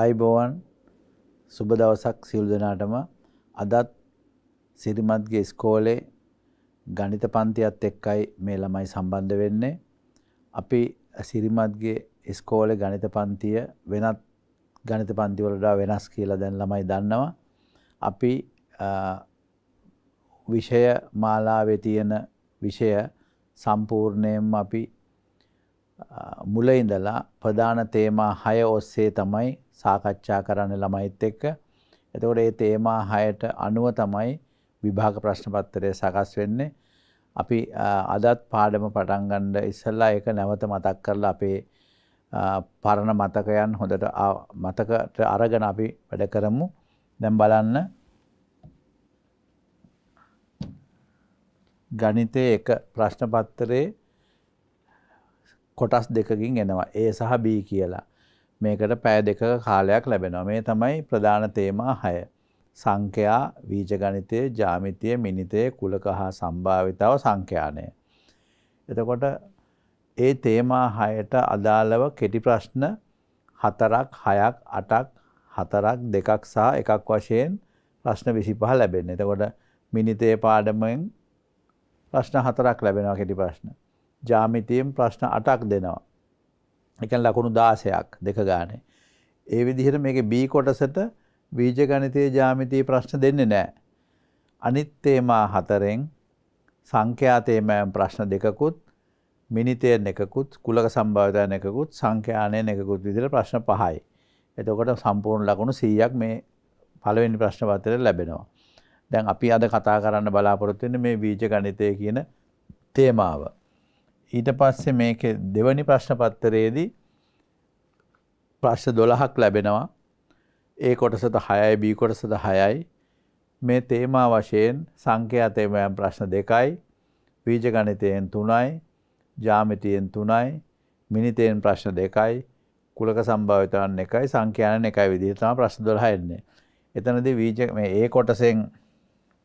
අයිබෝවන් සුබ දවසක් සියලු දෙනාටම අදත් සිරිමත්ගේ ස්කෝලේ ගණිත පන්තියත් එක්කයි මේ ළමයි සම්බන්ධ වෙන්නේ. අපි සිරිමත්ගේ ස්කෝලේ ගණිත පන්තිය වෙනත් ගණිත පන්තිවලට වෙනස් කියලා දැන් ළමයි දන්නවා. අපි විෂය මාලාවේ තියෙන විෂය සම්පූර්ණයෙන්ම අපි මුල ඉඳලා ප්‍රධාන තේමා 6 ඔස්සේ තමයි සාකච්ඡා කරන්න ළමයිත් එක්ක. එතකොට ඒ තේමා 6ට අනුව තමයි විභාග ප්‍රශ්න පත්‍රය සකස් වෙන්නේ. අපි අදත් පාඩම පටන් ගන්න ඉස්සෙල්ලා ඒක නැවත මතක් කරලා අපේ පරණ මතකයන් හොඳට මතකට අරගෙන අපි වැඩ කරමු. දැන් බලන්න. ගණිතයේ එක ප්‍රශ්න පත්‍රයේ කොටස් දෙකකින් එනවා. A සහ B කියලා. මේකට පෑ දෙක කාලයක් ලැබෙනවා. මේ තමයි ප්‍රධාන තේමා 6. සංඛ්‍යා, බීජගණිතය, ජ්‍යාමිතිය, මිනිතය, කුලක හා සම්භාවිතාව සංඛ්‍යානය. එතකොට ඒ තේමා 6ට අදාළව කෙටි ප්‍රශ්න 4ක්, 6ක්, 8ක්, 4ක්, 2ක් සහ 1ක් වශයෙන් ප්‍රශ්න 25 ලැබෙනවා. එතකොට මිනිතේ පාඩමෙන් ප්‍රශ්න 4ක් ලැබෙනවා කෙටි ප්‍රශ්න. ජ්‍යාමිතියෙන් ප්‍රශ්න 8ක් දෙනවා. එකන් ලකුණු දාසයක් දෙක ගානේ. ඒ විදිහට මේක B කොටසට බීජ ගණිතයේ ජාමිතී ප්‍රශ්න දෙන්නේ නැහැ. අනිත් තේමා හතරෙන් සංඛ්‍යා තේමයන් ප්‍රශ්න දෙකකුත් මිනිතයෙන් එකකුත් කුලක සම්භාවිතයන් එකකුත් සංඛ්‍යානයෙන් එකකුත් විදිහට ප්‍රශ්න පහයි. එතකොට සම්පූර්ණ ලකුණු 100ක් මේ පළවෙනි ප්‍රශ්න පත්‍රයට ලැබෙනවා. දැන් අපි අද කතා කරන්න බලාපොරොත්තු වෙන්නේ මේ බීජ ගණිතය කියන තේමාව. ඊට පස්සේ මේක දෙවනි ප්‍රශ්න පත්තරයේදී ප්‍රශ්න දොළහක් ලැබෙනවා ඒ කොටසට හයයි බී කොටසට හයයි මේ තේමා වශයෙන් සංඛ්‍යා තේමයන් ප්‍රශ්න දෙකයි වීජ ගණිතයෙන් තුනයි ජාමිතියෙන් තුනයි මිනිතයෙන් ප්‍රශ්න දෙකයි කුලක සම්භාවිතාන් එකයි සංඛ්‍යාන එකයි විදිහට තමයි ප්‍රශ්න 12 එන්නේ. එතනදී වීජ මේ ඒ කොටසෙන්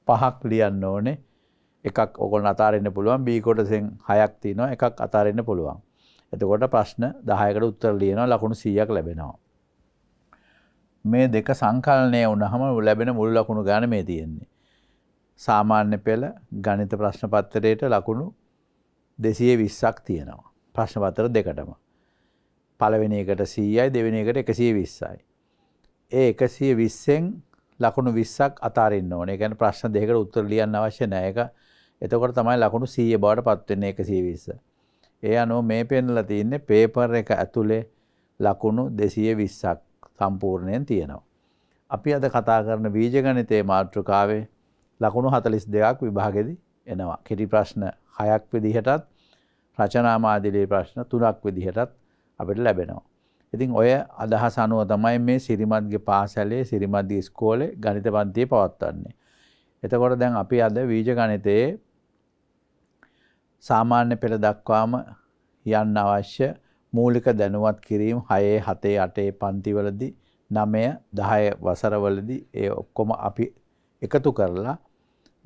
පහක් ලියන්න ඕනේ. එකක් ඔකොල් අතාරන්න පුළුවන් බීකොටසෙන් හයක් තියනවා එකක් අතාරන්න පුළුවන්. එතකොට ප්‍රශ්න දහයකට උත්තර ලියනවා ලකුණු සීයක් ලැබෙනවා. මේ දෙක සංකල්නය උනහම ලැබෙන මුල් ලකුණු ගාන මේ තියෙන්නේ. සාමාන්‍ය පෙළ ගනිත ප්‍රශ්න පත්තරයට ලකුණු දෙසිය විස්සක් තියෙනවා. ප්‍රශ්න පත්තර දෙකටම. පලවෙෙන එකට සීයයි දෙවෙන එකට එකසිය විස්සයි. ඒ එකසිය විස්සෙන් ලකුණු විස්සක් අතාරන්න ඕන ගැන ප්‍රශ්න දෙකට උත්තර ලියන්න අවශ්‍ය නෑක එතකොට තමයි ලකුණු සීය බවට පත්වෙන්නේ එක සීවිස්ස. ඒ අනුව මේ පෙන්ල තියන්නේ පේපර් එක ඇතුළේ ලකුණු දෙසිය විස්සක් සම්පූර්ණයෙන් තියෙනවා. අපි අද කතා කරන බීජගනිතේ මාතෘකාවේ ලකුණු හතලිස් දෙයක් විභාගෙදි එනවා. කෙටි ප්‍රශ්න හයක් විදිහටත් රචනාමාදිලී ප්‍රශ්න තුනක් විදිහටත් අපිට ලැබෙනවා. ඉතින් ඔය අදහස අනුව තමයි මේ සිරිමත්ගේ පාසැලේ සිරිමත්දී ස්කෝලේ ගනිත පන්තිය පවත්වන්නේ. එතකොට දැන් අපි අද වීජ ගණිතයේ සාමාන්‍ය පෙළ දක්වාම යන්න අවශ්‍ය මූලික දැනුවත් කිරීම් 6 7 8 පන්තිවලදී 9 10 වසරවලදී ඒ ඔක්කොම අපි එකතු කරලා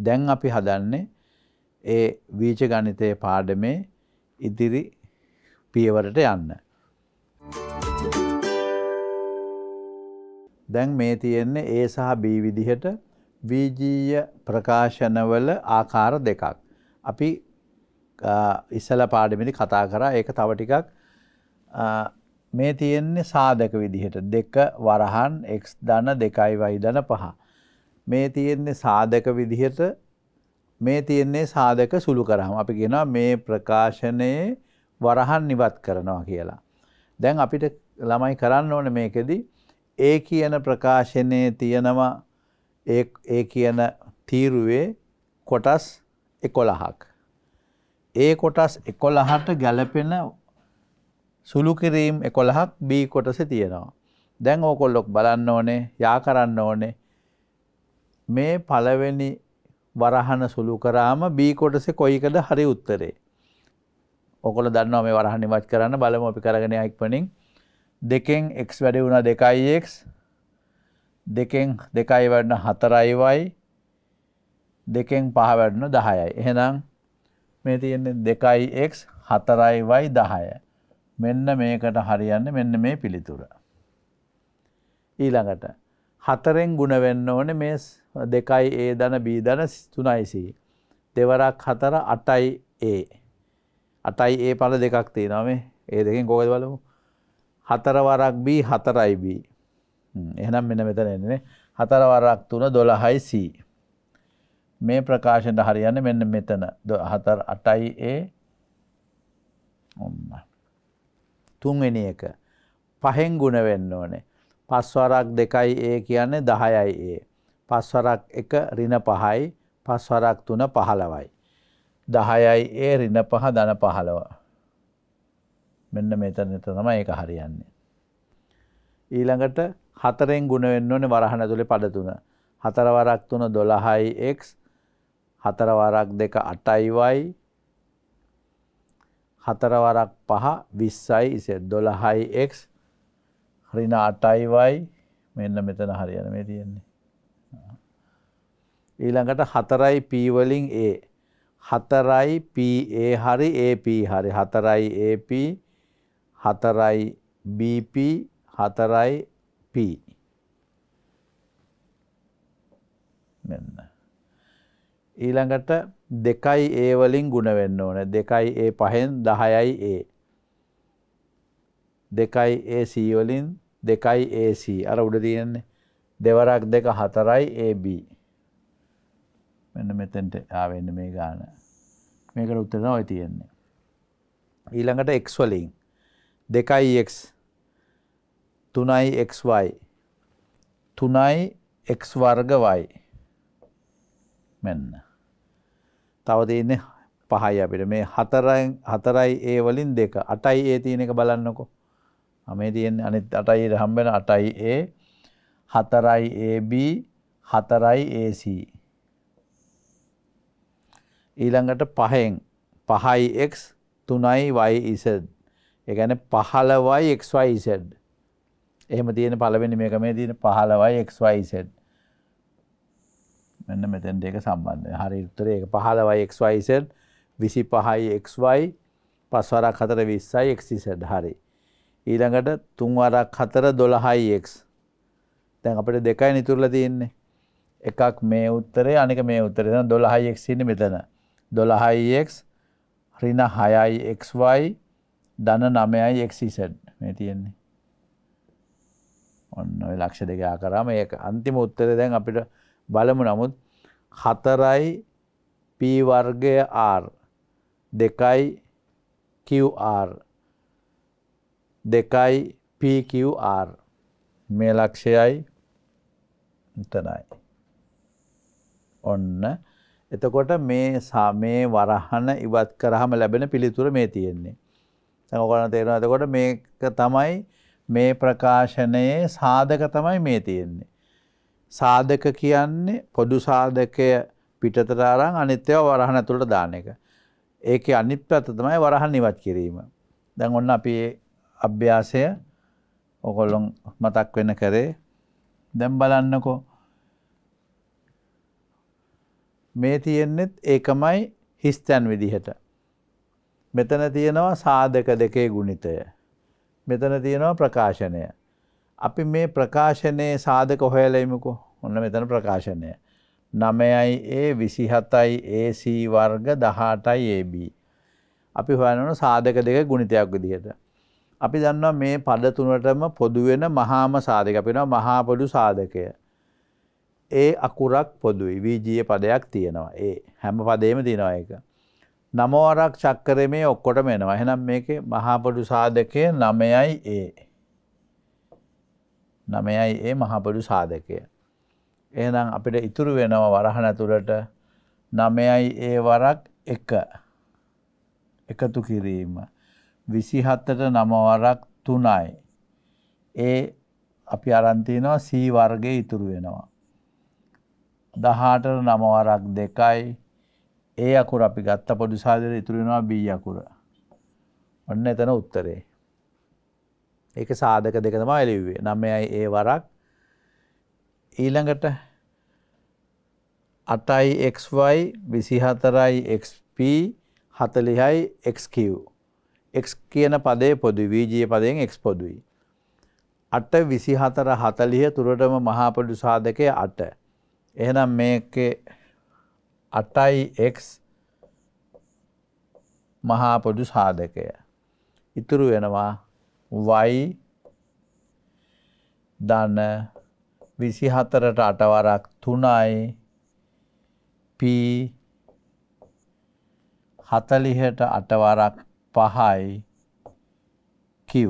දැන් අපි හදන්නේ ඒ වීජ ගණිතයේ පාඩමේ ඉදිරි පියවරට යන්න. දැන් මේ තියෙන්නේ A සහ B විදිහට වීජීය ප්‍රකාශනවල ආකාර දෙකක්. අපි ඉස්සල පාඩමිලි කතා කරා ඒක තව ටිකක් මේ තියෙන්නේ සාධක විදිහට දෙක වරහන් එක්ස් ධන දෙකයි වයි ධන පහ. මේ තියෙන්නේ සාධක විදිහට මේ තියෙන්නේ සාධක සුළු කරහම අපි ගෙනවා මේ ප්‍රකාශනයේ වරහන් නිවත් කරනවා කියලා. දැන් අපිට ළමයි කරන්න ඕන මේකෙදී ඒ කියන ප්‍රකාශනයේ තියෙනවා ඒ කියන තීරුවේ කොටස් එකොළහක්. ඒ කොටස් එකොළහට ගැලපෙන සුළු කිරීම් එකොළහක් බී කොටස තියෙනවා. දැන් ඕකොල්ලොක් බලන්න ඕනේ යා කරන්න ඕනේ මේ පළවෙනි වරහන සුළු කරාම බී කොටස කොයිකද හරි උත්තරේ. ඔකොල දන්නවා මේ වරහන් ඉවත් කරන්න බලමු අපි කරගෙන ඉක්මනින් දෙකෙන් x වැඩි වුණා 2x දෙකෙන් 2 වැඩින 4යි y දෙකෙන් 5 වැඩින 10යි. එහෙනම් 2 මේ තියෙන්නේ දෙකයි x හතරයි y 10. මෙන්න මේකට හරියන්නේ මෙන්න මේ පිළිතුර. ඊළඟට හතරෙන් ගුණ වෙන්න ඕනේ මේ දෙකයි a ධන b ධන 3යි c. දෙවරක් හතර 8යි a. 8යි a පළ දෙකක් තියෙනවා මේ. ඒ දෙකෙන් කොහෙද බලමු? හතර වරක් b හතරයි b. එහෙනම් මෙන්න මෙතන එන්නේ හතර වරක් 3 12යි c. මේ ප්‍රකාශයට හරියන්න මෙන්න මෙතන හතර අටයි ඒ ඔන්න. තුන්වෙනි එක පහෙන් ගුණ වෙන්න ඕනේ. පස්වරක් දෙකයි ඒ කියන්නේ දහයයි ඒ. පස්වරක් එක රින පහයි පස්වරක් තුන පහළවයි. දහයයි ඒ රින පහ දන පහළව. මෙන්න මෙතන එත තමයි ඒක හරියන්නේ. ඊළඟට හතරෙන් ගුණ වෙන්න ඕනේ වරහන තුලේ පඩ තුන. හතරවරක් තුන 12x හතරවරක් දෙක අටයිවයි හතරවරක් පහ විස්සයි ඉසි දොළහයි එක් හරින අටයිවයි මෙන්න මෙතන හරියන මේ තියෙන්නේ. ඊළඟට හතරයි පීවලින් ඒ හතරයි පඒ හරි AP හරි හතරයි AP හතරයි BP හතරයි P මෙන්න ඊළඟට දෙකයි ඒ වලින් ගුණ වෙන්න ඕන දෙකයි ඒ පහෙන් දහයයි ඒ දෙකයි ඒ සීවලින් දෙකයි AC අර උඩ තියෙන්නේ දෙවරක් දෙක හතරයි AB මෙන්න මෙතෙන්ට ආවෙන්න මේ ගාන මේකට උත්තර ඔය තියෙන්නේ ඊළඟට x වලින් 2x 3xy 3x වර්ග y මෙන්න තව තියෙන්නේ පහයි අපිට මේ හතරයි හතරයි ඒ වලින් දෙක අටයි ඒ තියෙන එක බලන්නකෝ මේ තියෙන්නේ අනිත් අටයි හම්බෙන අටයි ඒ හතරයි AB හතරයි AC ඊළඟට පහෙන් පහයි x තුනයි yz ඒ කියන්නේ 15යි xyz එහෙම තියෙන පළවෙනි මේක මේ තියෙන 15යි xyz මෙන්න මෙතැන් දෙක සම්බන්ධ හරි උත්තරේ පහලවයි එක්වයිසල් විසි පහයි එක්වයි පස්වරක් හතර විස්සයි එක්සිසඩ් හරි. ඊළඟට තුන්වරක් හතර දොළහයි එක් තැන් අපට දෙකයි නිතුරල තියන්නේ එකක් මේ උත්තරේ අනික මේ උත්තර දොළහයි එක්සින්න මෙතන දොළහයි එක් රින හයයි එක්වයි දන නමයයි එක්සිසඩ් මේ තියෙන්නේ ඔන්න ලක්ෂ දෙක ආකරම ඒ අන්තිම උත්තර දැන් අපිට බලමු නමුත් හතරයි පීවර්ගය R දෙකයි QR දෙකයි PQR මේ ලක්ෂයයි එතනයි. ඔන්න එතකොට මේ සාමේ වරහන ඉවත් කරහම ලැබෙන පිළිතුර මේ තියෙන්නේ. සඟකොන තේරෙන එතකොට මේක තමයි මේ ප්‍රකාශනයේ සාධක තමයි මේ තියෙන්නේ. සාධක කියන්නේ පොදු සාධකය පිටතට අරන් අනිත් ඒවා වරහන් ඇතුළට දාන එක. ඒකේ අනිත් පැත්ත තමයි වරහන් ඉවත් කිරීම. දැන් ඔන්න අපි මේ අභ්‍යාසය ඔගොල්ලොන් මතක් වෙන කරේ. දැන් බලන්නකෝ මේ තියෙන්නෙත් ඒකමයි හිස්තැන් විදිහට. මෙතන තියෙනවා සාධක දෙකේ ගුණිතය. මෙතන තියෙනවා ප්‍රකාශනය. අපි මේ ප්‍රකාශනයේ සාධක හොයලයිමකු ඔන්න මෙතන ප්‍රකාශනය. නමයයි ඒ විසිහතයි ඒසී වර්ග දහටයි ඒB. අපි හොයනන සාධක දෙක ගුණිතයක් විදිහට. අපි දන්නවා මේ පඩ තුනටම පොදුවෙන මහාම සාධක අපිෙනවා මහාපොඩු සාධකය. ඒ අකුරක් පොදුයි වීජීය e පදයක් තියෙනවා ඒ හැම පදේම තිනවා එක. නමෝරක් චක්කරේ මේ ඔක්කොට මෙනවා හෙනම් මේක මහාපොඩු සාධකය නමයයි ඒ. නමයයි ඒ මහපඩු සාධකය. එහනම් අපිට ඉතුරු වෙනව වරහන තුළට නමයයි ඒ වරක් එක එකතු කිරීම. විසිහත්තට නමවරක් තුනයි. ඒ අපි අරන්තිනවා සී වර්ගය ඉතුරු වෙනවා. දහාට නමවරක් දෙකයි ඒ අකුර අපි ගත්ත පොඩු සාදර ඉතුරෙනවා බී අකුර. ඔන්න එතන උත්තරේ. ඒක සාධක දෙක තම එලිවේ නමයයි ඒ වරක් ඊළඟට අටයි එක්වයි විසිහතරයි එක්P හතලිහයි එක්කව් එක් කියන පදේ පොදු වීජය පදයෙන් එක් පොදුයි. අට විසිහතර හතලිය තුරටම මහාපඩු සාධකය අට එහෙනම් මේක අටයි එක් මහාපොඩු සාධකය ඉතුරු වෙනවා y ධන 24ට 8 වරක් 3යි p 40ට 8 වරක් 5යි q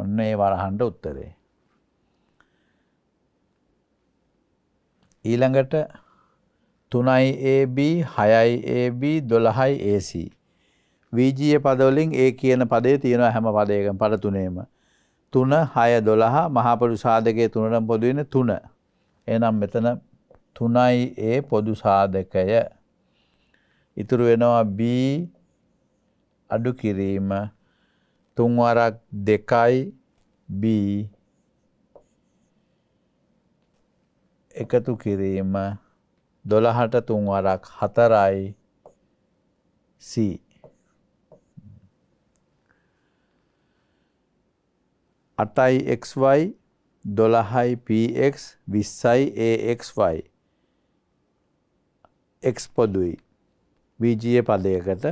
ඔන්න ඒ වරහන්ට උත්තරේ ඊළඟට තුනයි AB හයයි AB දොළහයි AC වීජීය පදවලින් ඒ කියන පදේ තියෙනවා හැම පදයකම පද තුනේම. 3 6 12 මහා පොදු සාධකයේ තුනටම පොදු වෙන්නේ 3. එහෙනම් මෙතන 3යි ඒ පොදු සාධකය. ඉතුරු වෙනවා B අඩු කිරීම 3 වරක් 2යි B එකතු කිරීම 12ට 3 වරක් 4යි C 8යි xy 12යි px 20යි axy x පොදුයි බීජීය පදයකට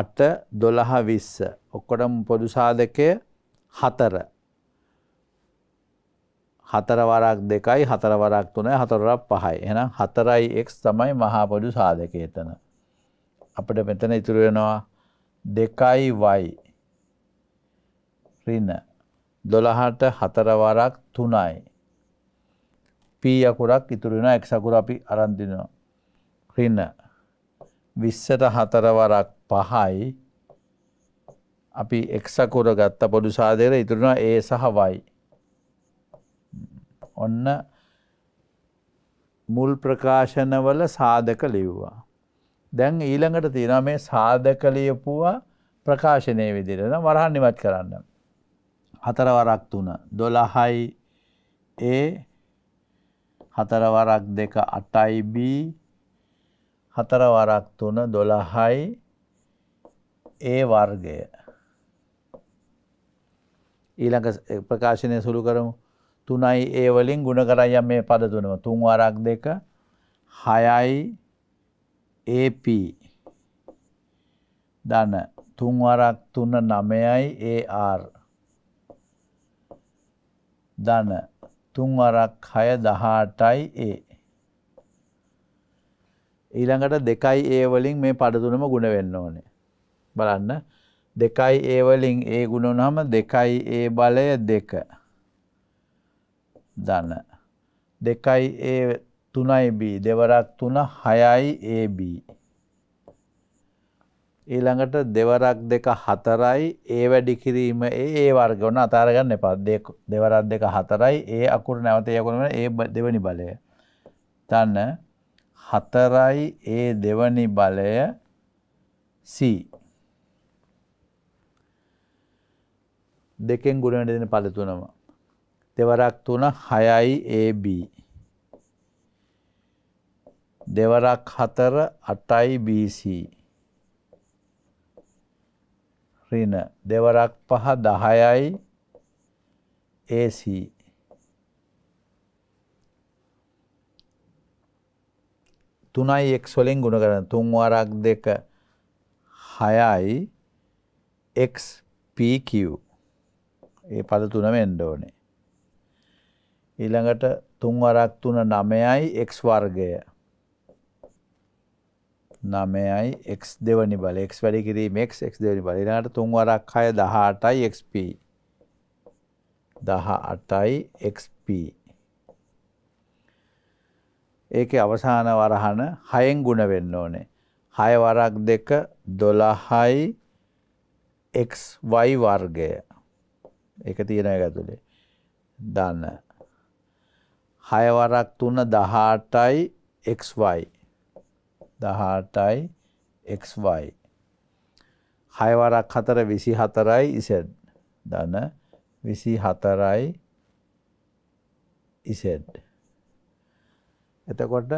8 12 20 ඔක්කොටම පොදු සාධකය 4 හතර වරක් දෙකයි හතර වරක් තුනයි හතර වරක් පහයි. එහෙනම් 4x තමයි මහා පොදු සාධකය එතන. අපිට මෙතන ඉතුරු වෙනවා 2y ඍණ දොළහට හතරවරක් තුනයි. පී අකුරක් ඉතුරුෙන එක් සකුර අපි අරන්දිනවා. රින්න විස්සට හතරවරක් පහයි අපි එක්සකුර ගත්ත පොඩු සාදර ඉතුරුණා ඒ සහ වයි. ඔන්න මුල් ප්‍රකාශනවල සාධක ලිව්වා. දැන් ඊළඟට තියෙන මේ සාධක ලියපුවා ප්‍රකාශනය විදිරෙන වරහන් නිවත් කරන්න. හතරවරක් තුන දොළහයි ඒ හතරවරක් දෙක අටයිB හතරවරක් තුන දොළහයි ඒ වර්ගය ඊළඟ ප්‍රකාශනය සුළු කරමු තුනයි ඒ වලින් ගුණ කරයි යම් මේ පද තුනම තුන්වරක් දෙක හයයි AP ධන තුන්වරක් තුන නමයයි AR ධන තුන්වරක් 618යි ඒ ඊළඟට 2යි ඒ වලින් මේ පද තුනම ගුණ වෙන්න ඕනේ බලන්න 2යි ඒ වලින් ඒ ගුණ වුනහම 2යි ඒ බලය 2 ධන 2යි ඒ 3යි b දෙවරක් 3 6යි ab ඊළඟට දෙවරක් දෙක හතරයි ඒ වැඩි කිරීම ඒ වර්ගවන අතාරගන්න එපා දෙවරක් දෙක හතරයි ඒ අකුර නැවතයකුරම ඒ දෙවනි බලය. තන්න හතරයි ඒ දෙවනි බලය සී. දෙකෙන් ගුණට දෙන පලතුනම. දෙවරක් තුන හයයි ඒB. දෙවරක් හතර අටයි BC. රින දෙවරක් පහ දහයයි AC තුනයි එක් වලින් ගුණ කරන තුන්වරක් දෙක හයයි XPQ ඒ පද තුන වෙන්න ඕනේ ඊළඟට තුන්වරක් තුන නමයයි X වර්ගය නමයයි එක් දෙවනි බල එක් වැඩි කිරීම එක් එක් දෙවනි බලනට තුන්වරක් හය දහටයි එක්P දහ අටයි එක්P ඒක අවසාන වරහන හයෙන් ගුණ වෙන්න ඕනේ හය වරක් දෙක දොළහයි එක්වයි වර්ගය එක තියෙන ඇතුළේ දන්න හයවරක් තුන දහටයි එක්වයි දහටයි XY. හයවරක් හතර විසි හතරයි ඉසෙඩ් දන විසි හතරයි ඉසෙඩ්. එතකොට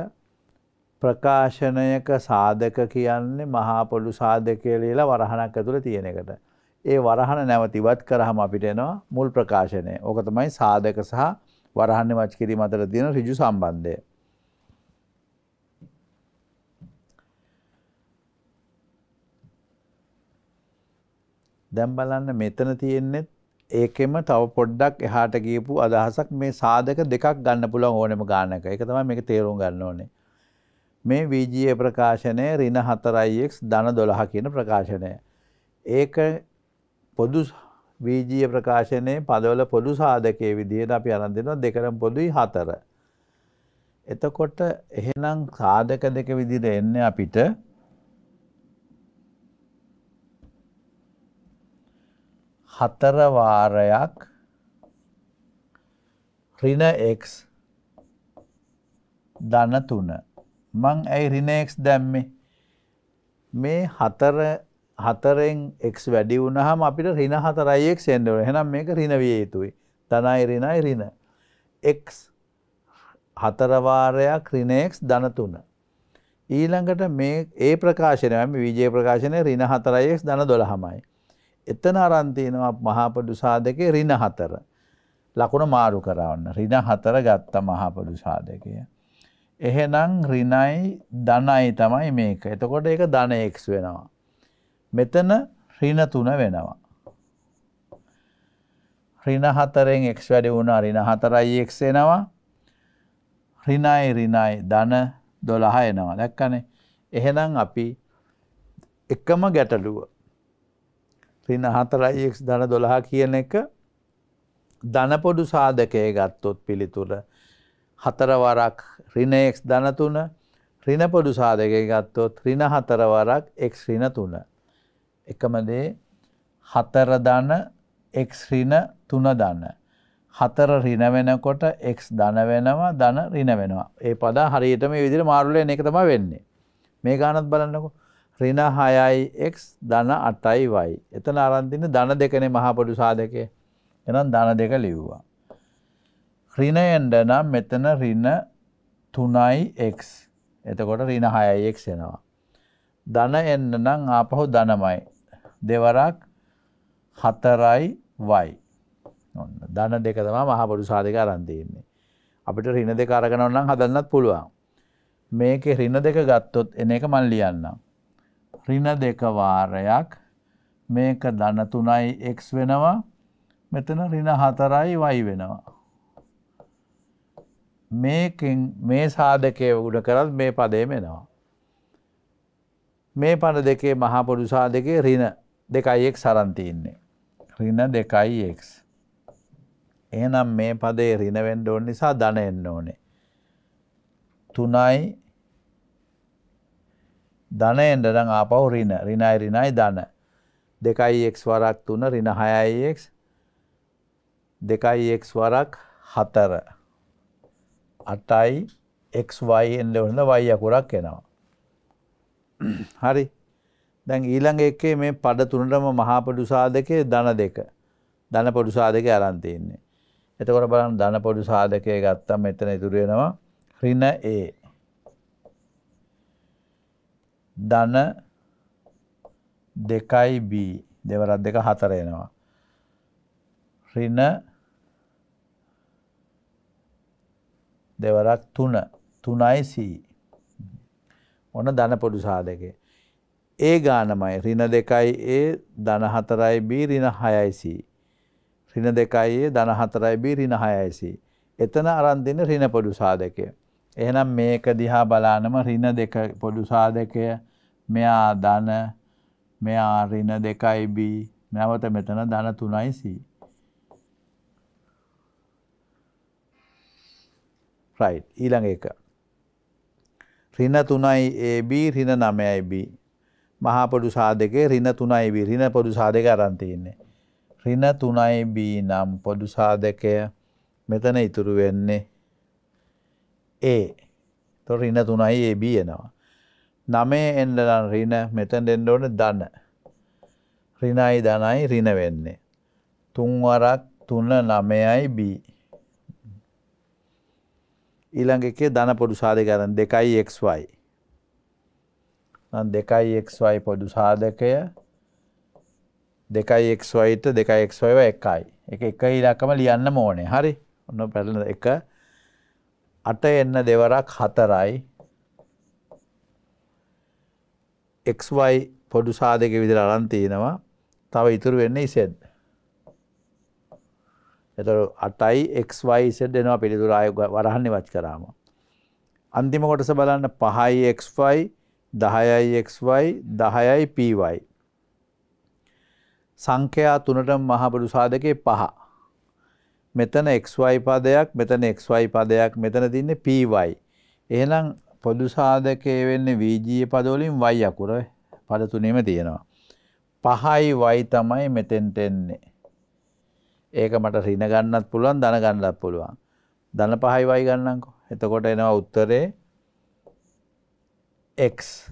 ප්‍රකාශනයක සාධක කියන්නේ මහාපොළු සාධකයලලා වරහණක් ඇතුළ තියෙන එකට. ඒ වරහණ නැවතිවත් කරහම අපිට එනවා මුල් ප්‍රකාශනය ඕක තමයි සාධක සහ වරහන්න වචකිරීම අතර තියෙන රිජු සම්බන්ධය. දැන් බලන්න මෙතන තියෙන්නේ ඒකෙම තව පොඩ්ඩක් එහාට ගියපු අදහසක් මේ සාධක දෙකක් ගන්න පුළුවන් ඕනෙම ගානක. ඒක තමයි මේක තේරුම් ගන්න ඕනේ. මේ VGA ප්‍රකාශනය ඍණ 4x ධන 12 කියන ප්‍රකාශනය. ඒක පොදු VGA ප්‍රකාශනයේ පදවල පොදු සාධකයේ විදිහට අපි අරන් දෙනවා දෙකම පොදුයි 4. එතකොට එහෙනම් සාධක දෙක විදිහට එන්නේ අපිට හතර වාරයක් ඍණ x ධන 3 මං ඇයි ඍණ x දැම්මේ මේ හතර හතරෙන් x වැඩි වුණාම අපිට ඍණ 4x එන්න ඕනේ එහෙනම් මේක ඍණ විය යුතුයි ධනයි ඍණයි ඍණ x හතර වාරයක් ඍණ x ධන 3 ඊළඟට මේ ඒ ප්‍රකාශනය මේ විජේ ප්‍රකාශනය ඍණ 4x ධන 12මයි එතන අරන් තියෙනවා මහපඩු සාධකේ ඍණ 4. ලකුණ මාරු කරවන්න. ඍණ 4 ගත්ත මහපඩු සාධකය. එහෙනම් ඍණයි ධනයි තමයි මේක. එතකොට ඒක ධන x වෙනවා. මෙතන ඍණ 3 වෙනවා. ඍණ 4ෙන් x වැඩි වුණා. ඍණ 4යි x එනවා. ඍණයි ඍණයි ධන 12 එනවා. දැක්කනේ. එහෙනම් අපි එකම ගැටලුව රින හතරයික් දන දොළහ කියන එක ධනපොඩු සාධකය ගත්තොත් පිළිතුර හතරවරක් රිනේක් ධනතුන රිනපොඩු සාධකය ගත්තොත් රින හතරවරක් එක් රින තුන. එකමදේ හතර දන එක් රින තුන දන්න. හතර රින වෙනකොට එක් දන වෙනවා දන රින වෙනවා. ඒ පදා හරියටම විදිර මාරුලය එකතම වෙන්නේ. මේ ගානත් බලන්නකෝ ඍණ 6යි x ධන 8යි y. එතන අරන් තින්න ධන දෙකනේ මහා පොඩි සාධකය. එහෙනම් ධන දෙක ලිව්වා. ඍණයෙන්ද නම් මෙතන ඍණ 3යි x. එතකොට ඍණ 6යි x එනවා. ධන එන්න නම් ආපහු ධනමයි. දෙවරක් 4යි y. ඔන්න ධන දෙක තමයි මහා පොඩි සාධක අරන් තියෙන්නේ. අපිට ඍණ දෙක අරගෙන නම් හදන්නත් පුළුවන්. මේකේ ඍණ දෙක ගත්තොත් එන එක මම ලියන්නම්. ඍණ දෙක වාරයක් මේක ධන 3යි x වෙනවා මෙතන ඍණ 4යි y වෙනවා මේකෙන් මේ සාධකයේ උඩ කරත් මේ පදයම එනවා මේ පණ දෙකේ මහා පොදු සාධකයේ ඍණ 2x අරන් තින්නේ ඍණ 2x එහෙනම් මේ පදේ ඍණ වෙන්න ඕන නිසා ධන එන්න ඕනේ 3යි ධනයෙන්ට නම් ආපහු රින රිනයි රිනයි ධන දෙකයික් වරක් තුන රින හයයික් දෙකයික් වරක් හතර අටයි එක්වයිෙන්ට ඔන්න වයි අකුරක් එනවා. හරි දැන් ඊළඟ එකේ මේ පඩ තුනටම මහාපඩුසා දෙකේ දන දෙක දන පොඩුසා දෙක අරන්තියන්නේ. එතකොට බලන් දන පොඩු සාධකය ගත්තම් මෙතන ඉතුරුවෙනවා රින ඒ ධන 2b දෙවරක් දෙක 4 එනවා. ඍණ දෙවරක් 3 3යි c. ඔන්න ධන පොඩු සාධකේ. ඒ ගානමයි ඍණ 2යි a ධන 4යි b ඍණ 6යි c. ඍණ 2යි a ධන 4යි b ඍණ 6යි c. එතන අරන් දෙන ඍණ පොඩු සාධකය. එහෙනම් මේක දිහා බලානම රින දෙක පොඩු සාධකය මෙයා ධන මෙයා රින දෙකයි B නැවත මෙතන ධන 3යි C right ඊළඟ එක රින 3යි AB රින 9යි B මහා පොඩු සාධකේ රින 3යි B රින පොඩු සාධක අරන් තියෙන්නේ රින 3යි B නම් පොඩු සාධකය මෙතන ඉතුරු වෙන්නේ ඒ තො රින තුනයි ඒ බී එනවා. නමේ එන්ඩලන් රින මෙතන් දෙෙන්ඩෝන දන්න. රිනයි දනයි රින වෙන්නේ. තුන්වරක් තුන්න නමයයි බී. ඊළඟ එකේ දන පොඩු සාධ කරන දෙකයි එක්වයි. දෙකයි එක්වයි පොඩු සාධකය දෙකයි එක්වයිට දෙකයි එක්වයිව එකයි. එක එක ඉලක්කම ලියන්න මෝනේ හරි ඔන්න පැල එක අට එන්න දෙවරක් හතරයි එක්වයි පොඩු සාධක විදිර අරන් තියෙනවා තව ඉතුරු වෙන්න ඉසෙන් එතරු අටයි එක්වයි සෙඩ් දෙනවා පිළිතුරාය වරහන්න වච් කරාම අන්තිම කොටස බලන්න පහයි එක්වයි දහයයි එක්වයි දහයයි පීවයි සංඛ්‍යයා තුනට මහපඩු සාධකය පහ මෙතන xy පදයක් මෙතන xy පදයක් මෙතන තින්නේ py. එහෙනම් පොදු සාධකයේ වෙන්නේ වීජීය පදවලින් y අකුර පද තුනේම තියෙනවා. 5යි y තමයි මෙතෙන්ට එන්නේ. ඒක මට ඍණ ගන්නත් පුළුවන් ධන ගන්නත් පුළුවන්. ධන 5යි y ගන්නම්කෝ. එතකොට එනවා උත්තරේ x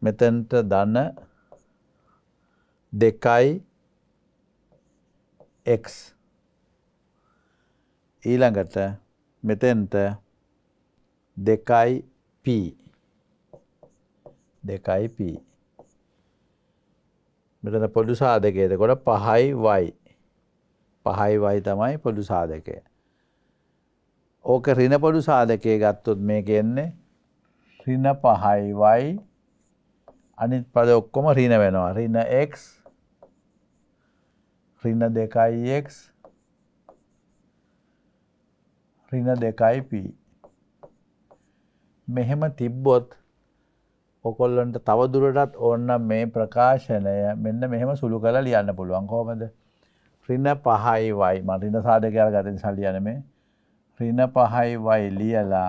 මෙතෙන්ට ධන 2යි x ඊළඟට මෙතෙන්ට 2p 2p මෙතන පොදු සාධකය එතකොට 5යි y 5යි y තමයි පොදු සාධකය. ඕක ඍණ පොදු සාධකයේ ගත්තොත් මේක එන්නේ ඍණ 5යි y අනිත් පද ඔක්කොම ඍණ වෙනවා. ඍණ x රින දෙකයිX රින දෙකයි P මෙහෙම තිබ්බොත් ඔකොල්ලන්ට තවදුරටත් ඕන්න මේ ප්‍රකාශනය මෙන්න මෙහෙම සුළු කළ ලියන්න පුළුවන් කෝමද රින පහයි වයි මරින සාධකයාල ගතින් සලියන මේ රින පහයි වයි ලියලා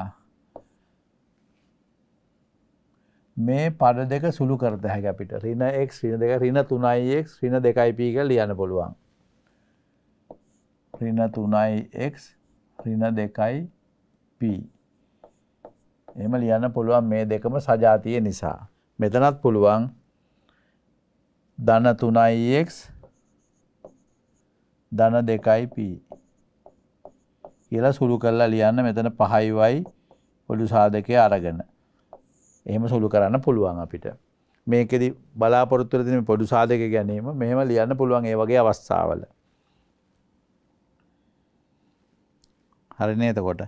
මේ පඩ දෙක සුළු කරත හැක අපිට රින එක් රින දෙක රින තුනයික් රින දෙකයිපීක ලියන්න පුළුවන් ඍණ 3x ඍණ 2යි p එහෙම ලියන්න පුළුවන් මේ දෙකම සජාතිය නිසා මෙතනත් පුළුවන් ධන 3x ධන 2යි p කියලා සුළු කරලා ලියන්න මෙතන 5යි පොඩු සාධකය අරගෙන එහෙම සුළු කරන්න පුළුවන් අපිට මේකෙදි බලාපොරොත්තුර තින පොඩු සාධක ගැනීම මෙහෙම ලියන්න පුළුවන් ඒ වගේ අවස්ථාවල හරිනේ එතකොට.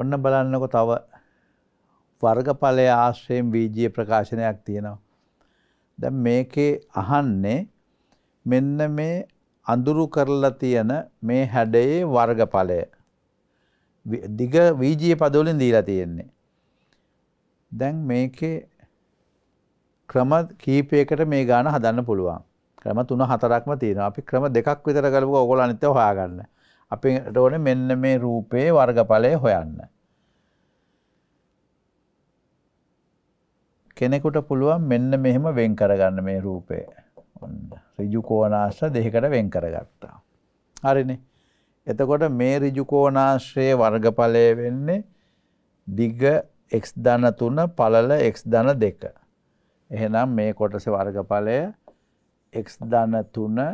ඔන්න බලන්නකො තව වර්ගඵලය ආශ්‍රයෙන් වීජීය ප්‍රකාශනයක් තියෙනවා. දැන් මේකේ අහන්නේ මෙන්න මේ අඳුරු කරලා තියෙන මේ හැඩයේ වර්ගඵලය. දිග වීජීය පදවලින් දීලා තියෙන්නේ. දැන් මේකේ ක්‍රම කීපයකට මේ ගාන හදන්න පුළුවන්. ක්‍රම තුන හතරක්ම තියෙනවා. අපි ක්‍රම දෙකක් විතර කරපුවා ඕගොල්ලෝ අනිත් ඒවා හොයාගන්න. අපිට ඕනේ මෙන්න මේ රූපේ වර්ගඵලය හොයන්න. කෙනෙකුට පුළුවන් මෙන්න මෙහෙම වෙන් කරගන්න මේ රූපය. ඔන්න ඍජු කෝණාශ්‍ර දෙකකට වෙන් කරගත්තා. හරිනේ. එතකොට මේ ඍජු කෝණාශ්‍රයේ වර්ගඵලය වෙන්නේ දිග x ධන 3 පළල x ධන 2. එහෙනම් මේ කොටස වර්ගඵලය x ධන 3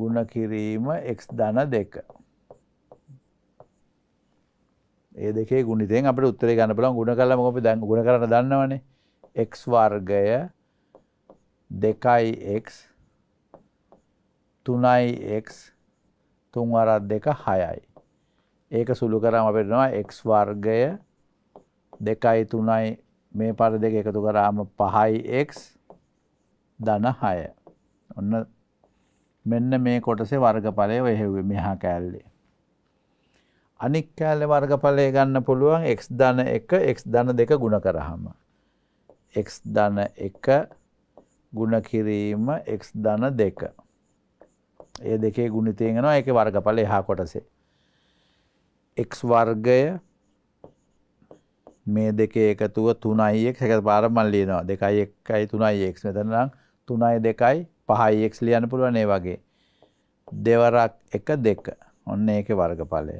ගුණ කිරීම x ධන 2. ඒ දෙකේ ගුණිතයෙන් අපිට උත්තරේ ගන්න බලමු ගුණ කළා මොකද අපි දැන් ගුණ කරන්න දන්නවනේ x වර්ගය 2x 3x 3 වරක් 2 6යි. ඒක සුළු කරාම අපිට එනවා x වර්ගය 2යි 3යි මේ පර දෙක එකතු කරාම පහයි x ධන 6. ඔන්න මෙන්න මේ කොටසේ වර්ගඵලය ඔය හෙව්වේ මෙහා කෑල්ලේ. අනික් කෑල්ලේ වර්ගඵලය ගන්න පුළුවන් x ධන 1 x ධන 2 ගුණ කරාම. x ධන 1 ගුණ කිරීම x ධන 2. ඒ දෙකේ ගුණිතයෙන් එනවා ඒකේ වර්ගඵලය එහා කොටසේ. x වර්ගය මේ දෙකේ එකතුව 3x එකපාරට මම ලියනවා 2x 3x මෙතන නම් 3x 5x ලියන්න පුළුවන් ඒ වගේ දෙවරක් 1 2 ඔන්න ඒකේ වර්ගඵලය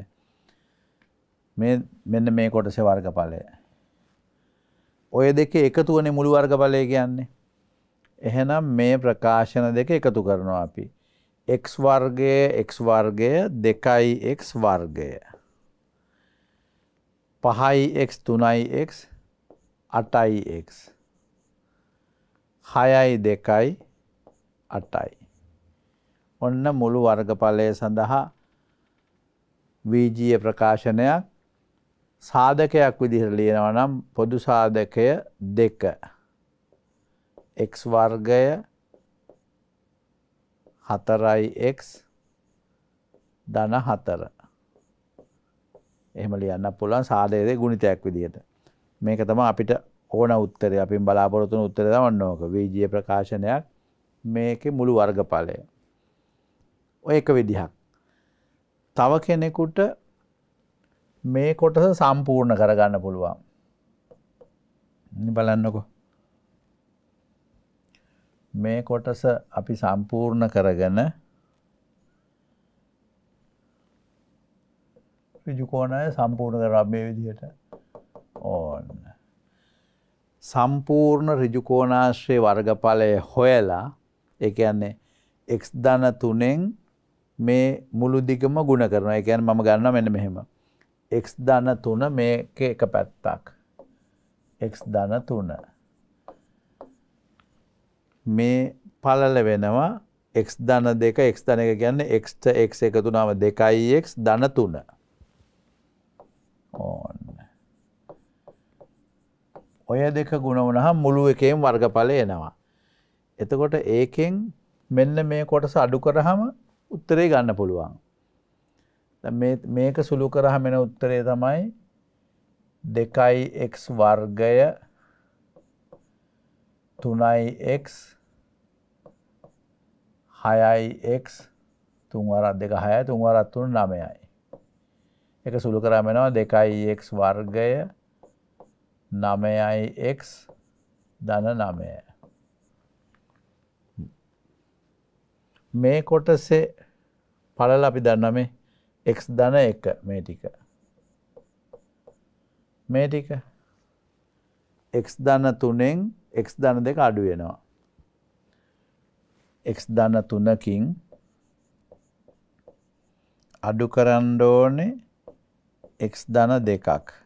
මේ මෙන්න මේ කොටසේ වර්ගඵලය ඔය දෙකේ එකතුවනේ මුළු වර්ගඵලය කියන්නේ එහෙනම් මේ ප්‍රකාශන දෙක එකතු කරනවා අපි x වර්ගය x වර්ගය 2x වර්ගය 5x 3x 8x 6යි 2යි 8යි ඔන්න මුළු වර්ගඵලය සඳහා වීජීය ප්‍රකාශනයක් සාධකයක් විදිහට ලියනවා නම් පොදු සාධකය 2 x වර්ගය 4x ධන 4 එහෙම ලියන්න පුළුවන් සාධයද ගුණිතයක් විදිහට. මේක තම අපිට ඕන උත්තරය අපින් බලාපොරොතුන උත්තර දවන්න ඕක වීජිය ප්‍රකාශනයක් මේක මුළු වර්ගඵලය. ඔය එක විදිහක්. තව කෙනෙකුට මේ කොටස සම්පූර්ණ කරගන්න පුළුවන්. බලන්නකො. මේ කොටස අපි සම්පූර්ණ කරගන ඍජුකෝණය සම්පූර්ණ කරා මේ විදිහට ඕන්න සම්පූර්ණ ඍජුකෝණාශ්‍රේ වර්ගඵලය හොයලා ඒ කියන්නේ x ධන 3ෙන් මේ මුළු දිගම ಗುಣ කරනවා. ඒ කියන්නේ මම ගන්නවා මෙන්න මෙහෙම. x ධන 3 මේකේ එක පැත්තක්. x ධන 3 මේ පලල වෙනවා එක් ධන දෙක එක් ධන එක ගැන්න එක්ට එක් එකතුනාව දෙකයි එක් ධන තුන ඔය දෙක ගුණ වනහම් මුළු එකේම් වර්ගඵලය එනවා. එතකොට ඒකෙන් මෙන්න මේ කොටස අඩු කරහම උත්තරේ ගන්න පුළුවන්. මේක සුළු කරහම එන උත්තරේ තමයි දෙකයි එක් වර්ගය තුනයි එක් හයයි එක් තුන්වරත් දෙක හය තුන්වරත් තුන් නමයයි. එක සුළු කරහම එනවා දෙකයි එක් වර්ගය නමයයි එක් දන නමය. මේ කොටසේ පලල අපි දන්නමේ එක් දන එක මේ ටික. මේ ටික එක් දන්න තුනෙන් එක් දන දෙක අඩුවෙනවා. එක් දන තුනකින් අඩු කරන්න ඕනේ එක් දන දෙකක්.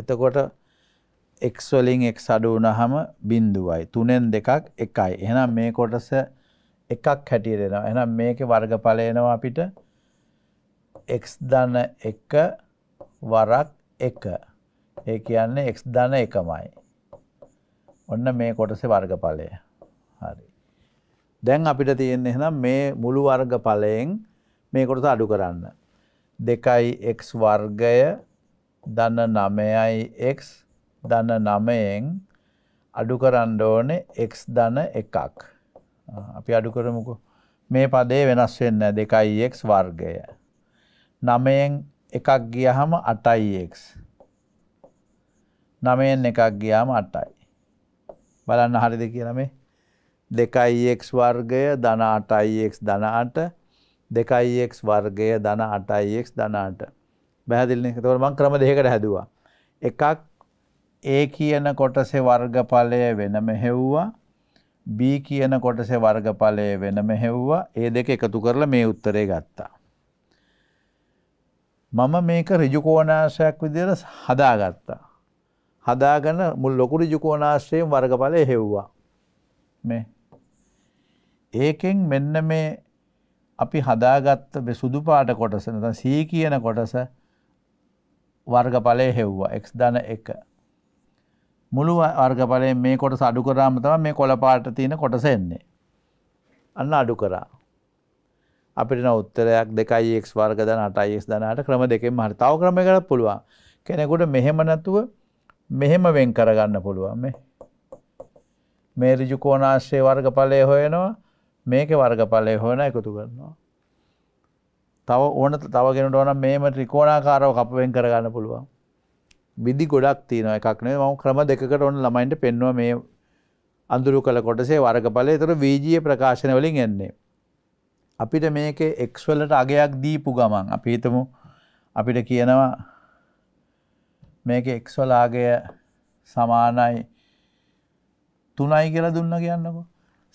එතකොට x වලින් x අඩු වුණාම බිඳුවයි. 3න් දෙකක් 1යි. එහෙනම් මේ කොටස එකක් හැටියට එනවා. එහෙනම් මේකේ වර්ගඵලය එනවා අපිට x ධන 1 වරක් 1. ඒ කියන්නේ x ධන 1මයි. ඔන්න මේ කොටසේ වර්ගඵලය. හරි. දැන් අපිට තියෙන්නේ එහෙනම් මේ මුළු වර්ගඵලයෙන් මේ කොටස අඩු කරන්න. 2x වර්ගය ධන 9යි x ධන 9ෙන් අඩු කරන්න ඕනේ x ධන 1ක්. අපි අඩු කරමුකෝ. මේ පදේ වෙනස් වෙන්නේ නැහැ 2x වර්ගය. 9ෙන් එකක් ගියහම 8x. 9ෙන් එකක් ගියාම 8යි. බලන්න හරිද කියලා මේ 2x වර්ගය ධන 8x ධන 8 2x වර්ගය ධන 8x ධන 8 බැහදිලන්නේ තවට මං ක්‍රම දෙකට හැදවා. එකක් ඒ කියන කොටසේ වර්ගඵලය වෙනම හෙව්වා B කියන කොටසේ වර්ගඵලය වෙනම හෙව්වා ඒ දෙක එකතු කරලා මේ උත්තරේ ගත්තා. මම මේක රිජුකෝනාශයක් විදියට හදාගත්තා. හදාගන මුල් ලොකු රිජුකෝනාශ්‍රයෙන් වර්ගඵලය හෙව්වා. මේ ඒකෙන් මෙන්න මේ අපි හදාගත්ත සුදු පාට කොටස නැත්නම් C කියන කොටස වර්ගඵලය හෙව්වා එක් ධන එක. මුළු වර්ගඵලය මේ කොට සඩු කරාම තම මේ කොළපාට තියෙන කොටස එන්නේ. අන්න අඩු කරා. අපිට උත්තරයක් දෙකයි එක් වර්ග දන අටයිස් දනට ක්‍රම දෙකෙන් හරි තව ක්‍රමයකට පුළුවන් කෙනෙකුට මෙහෙම නැතුව මෙහෙම වෙන් කරගන්න පුළුවන් මේ. මේ රිජු කෝනාශ්‍රය වර්ගඵලය හොයනවා මේක වර්ගඵලය හොයන එකතු කරනවා. තව ඕන තවගෙනට ඕන මේම ත්‍රිකෝණාකාරව කපුවෙන් කරගන්න පුළුවන්. බිදි ගොඩක් තියන එකක්නේ ම ක්‍රම දෙකට ඔන්න ළමයින්ට පෙන්වා මේ අඳුරු කළ කොටසේ වර්ගඵලය තර වීජීය ප්‍රකාශන වලින් එන්නේ. අපිට මේක එක්ස්වලට අගයක් දීපු ගමන් අපි හිතමු අපිට කියනවා මේක එක්ස්වලාගය සමානයි තුනයි කියලා දුන්න කියන්නකෝ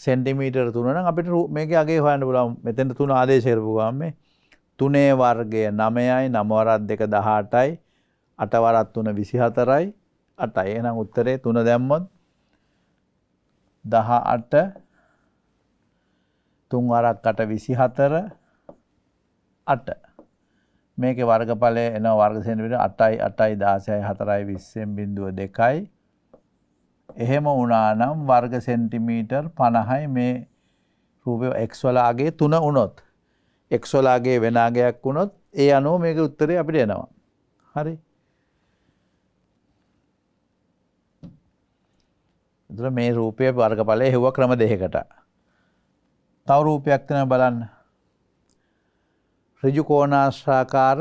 සෙන්ටිමීටර් තුනන අපිට මේක අගේ හොයන්න පුලාම් මෙතැට තුන ආදේශයරපුගම් මේ තුනේ වර්ගය නමයයි නමවරත් දෙක දහටයි අටවරත් තුන විසි හතරයි අටයි එනම් උත්තරේ තුන දැම්මොත් දහ අට තුන් වරක් අට විසි හතර අට මේක වර්ගඵලය එන වර්ගසෙන්ට අටයි අටයි දාසයයි හතරයි විස්සෙන් බිඳුව දෙකයි එහෙම වනානම් වර්ග සෙන්ටිමීටර් පණහයි මේ රූපය එක්ස්වලාගේ තුන උනොත් එක්සොලාගේ වෙනගයක් වුණොත් ඒ අනුව මේක උත්තරේ අපිට එනවා. හරි. දර මේ රූපය වර්ගඵලය හෙව්ව ක්‍රම දෙකකට. තව රූපයක් තියෙනවා බලන්න. ඍජු කෝණාශ්‍රාකාර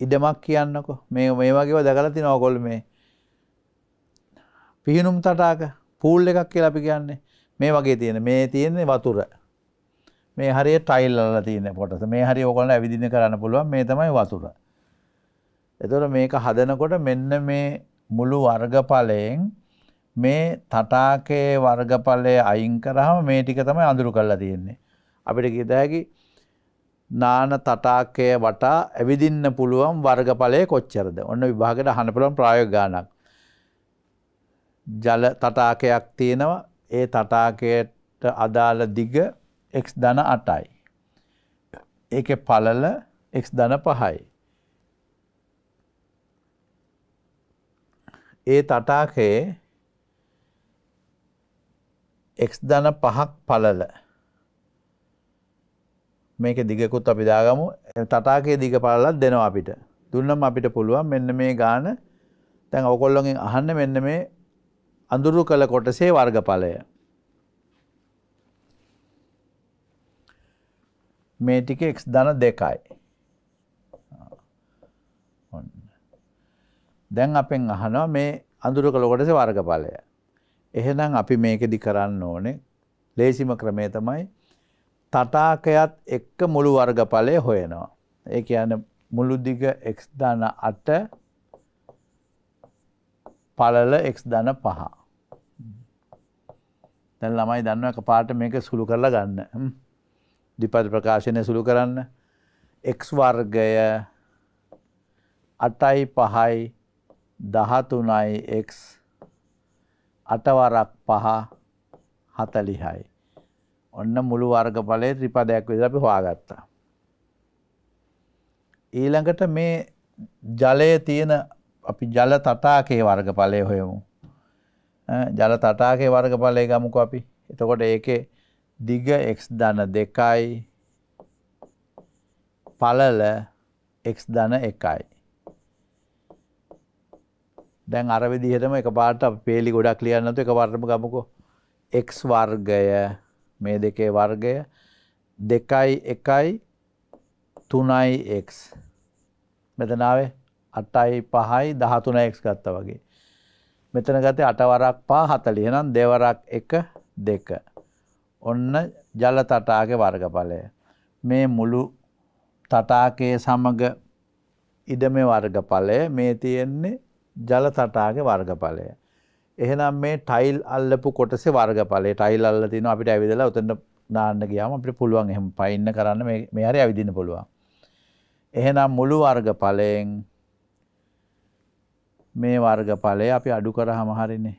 ඉඩමක් කියන්නකෝ. මේ මේ වගේව දැකලා තිනවා ඔයගොල්ලෝ මේ. පිහිනුම් තටාක පූල් එකක් කියලා අපි කියන්නේ. මේ වගේ තියෙන මේ තියෙන්නේ වතුර. මේ හරිය ටයිල් අල්ලලා තියෙන කොටස. මේ හරිය ඕගොල්ලෝ ඇවිදින්න කරන්න පුළුවන්. මේ තමයි වතුර. එතකොට මේක හදනකොට මෙන්න මේ මුළු වර්ගඵලයෙන් මේ තටාකයේ වර්ගඵලය අයින් කරාම මේ ටික තමයි අඳුරු කරලා තියෙන්නේ. අපිට කියත හැකි නාන තටාකය වටා ඇවිදින්න පුළුවන් වර්ගඵලය කොච්චරද? ඔන්න විභාගයට අහන්න පුළුවන් ප්‍රායෝගික ගාණක්. ජල තටාකයක් තියෙනවා. ඒ තටාකයට අදාළ දිග එක් දන අටයි. ඒක පලල එක් දන පහයි. ඒ තටාකයේ එක් දන පහක් පලල මේක දිගකුත් අපි දාගමු තටාකයේ දිග පලලත් දෙනවා අපිට දුන්නම් අපිට පුළුවන් මෙන්න මේ ගාන තැන් ඔකොල්ලොගෙන් අහන්න මෙන්න මේ අඳුරු කළ කොටසේ වර්ගඵලය මේ ටික x ධන දෙකයි. ඔන්න. දැන් අපෙන් අහනවා මේ අඳුරක ලොකටස වර්ගඵලය. එහෙනම් අපි මේකෙදි කරන්න ඕනේ ලේසිම ක්‍රමේ තමයි තටාකයත් එක්ක මුළු වර්ගඵලය හොයනවා. ඒ කියන්නේ මුළු දිග x ධන 8 පළල x ධන 5. දැන් ළමයි දන්නවා එකපාරට මේක සුළු කරලා ගන්න. හ්ම්. ද්විපද ප්‍රකාශනය සුළු කරන්න x වර්ගය 8යි 5යි 13යි x 8 වරක් 5 40යි ඔන්න මුළු වර්ගඵලයේ ත්‍රිපදයක් විදිහට අපි හොයාගත්තා ඊළඟට මේ ජලයේ තියෙන අපි ජල තටාකයේ වර්ගඵලය හොයමු ජල තටාකයේ වර්ගඵලය ගමුකෝ අපි එතකොට ඒකේ දිග x ධන 2යි පළල x ධන 1යි දැන් අර විදිහටම එකපාරට අපි පේලි ගොඩක් ලියන්න නැතුව එකපාරටම ගමුකෝ x වර්ගය මේ දෙකේ වර්ගය 2යි 1යි 3යි x මෙතන ආවේ 8යි 5යි 13x ගත්තා වගේ මෙතන ගත්තේ 8 වරක් 5 40 එහෙනම් දෙවරක් 1 2 ඔන්න ජල තටාගේ වර්ගඵලය. මේ මුළු තටාකයේ සමග ඉඩම වර්ගඵලය මේ තියෙන්නේ ජල තටාගේ වර්ගඵලය. එහෙනම් මේ ටයිල් අල්ලපු කොටසේ වර්ගඵලය ටයිල් අල්ල තියෙනවා අපිට ඇවිදලා උතෙන්ට නාන්න ගියාම අපිට පුළුවන් එහෙම පයින්න කරන්න මේ මේ හරිය ඇවිදින්න පුළුවන්. එහෙනම් මුළු වර්ගඵලයෙන් මේ වර්ගඵලය අපි අඩු කරාම හරිනේ.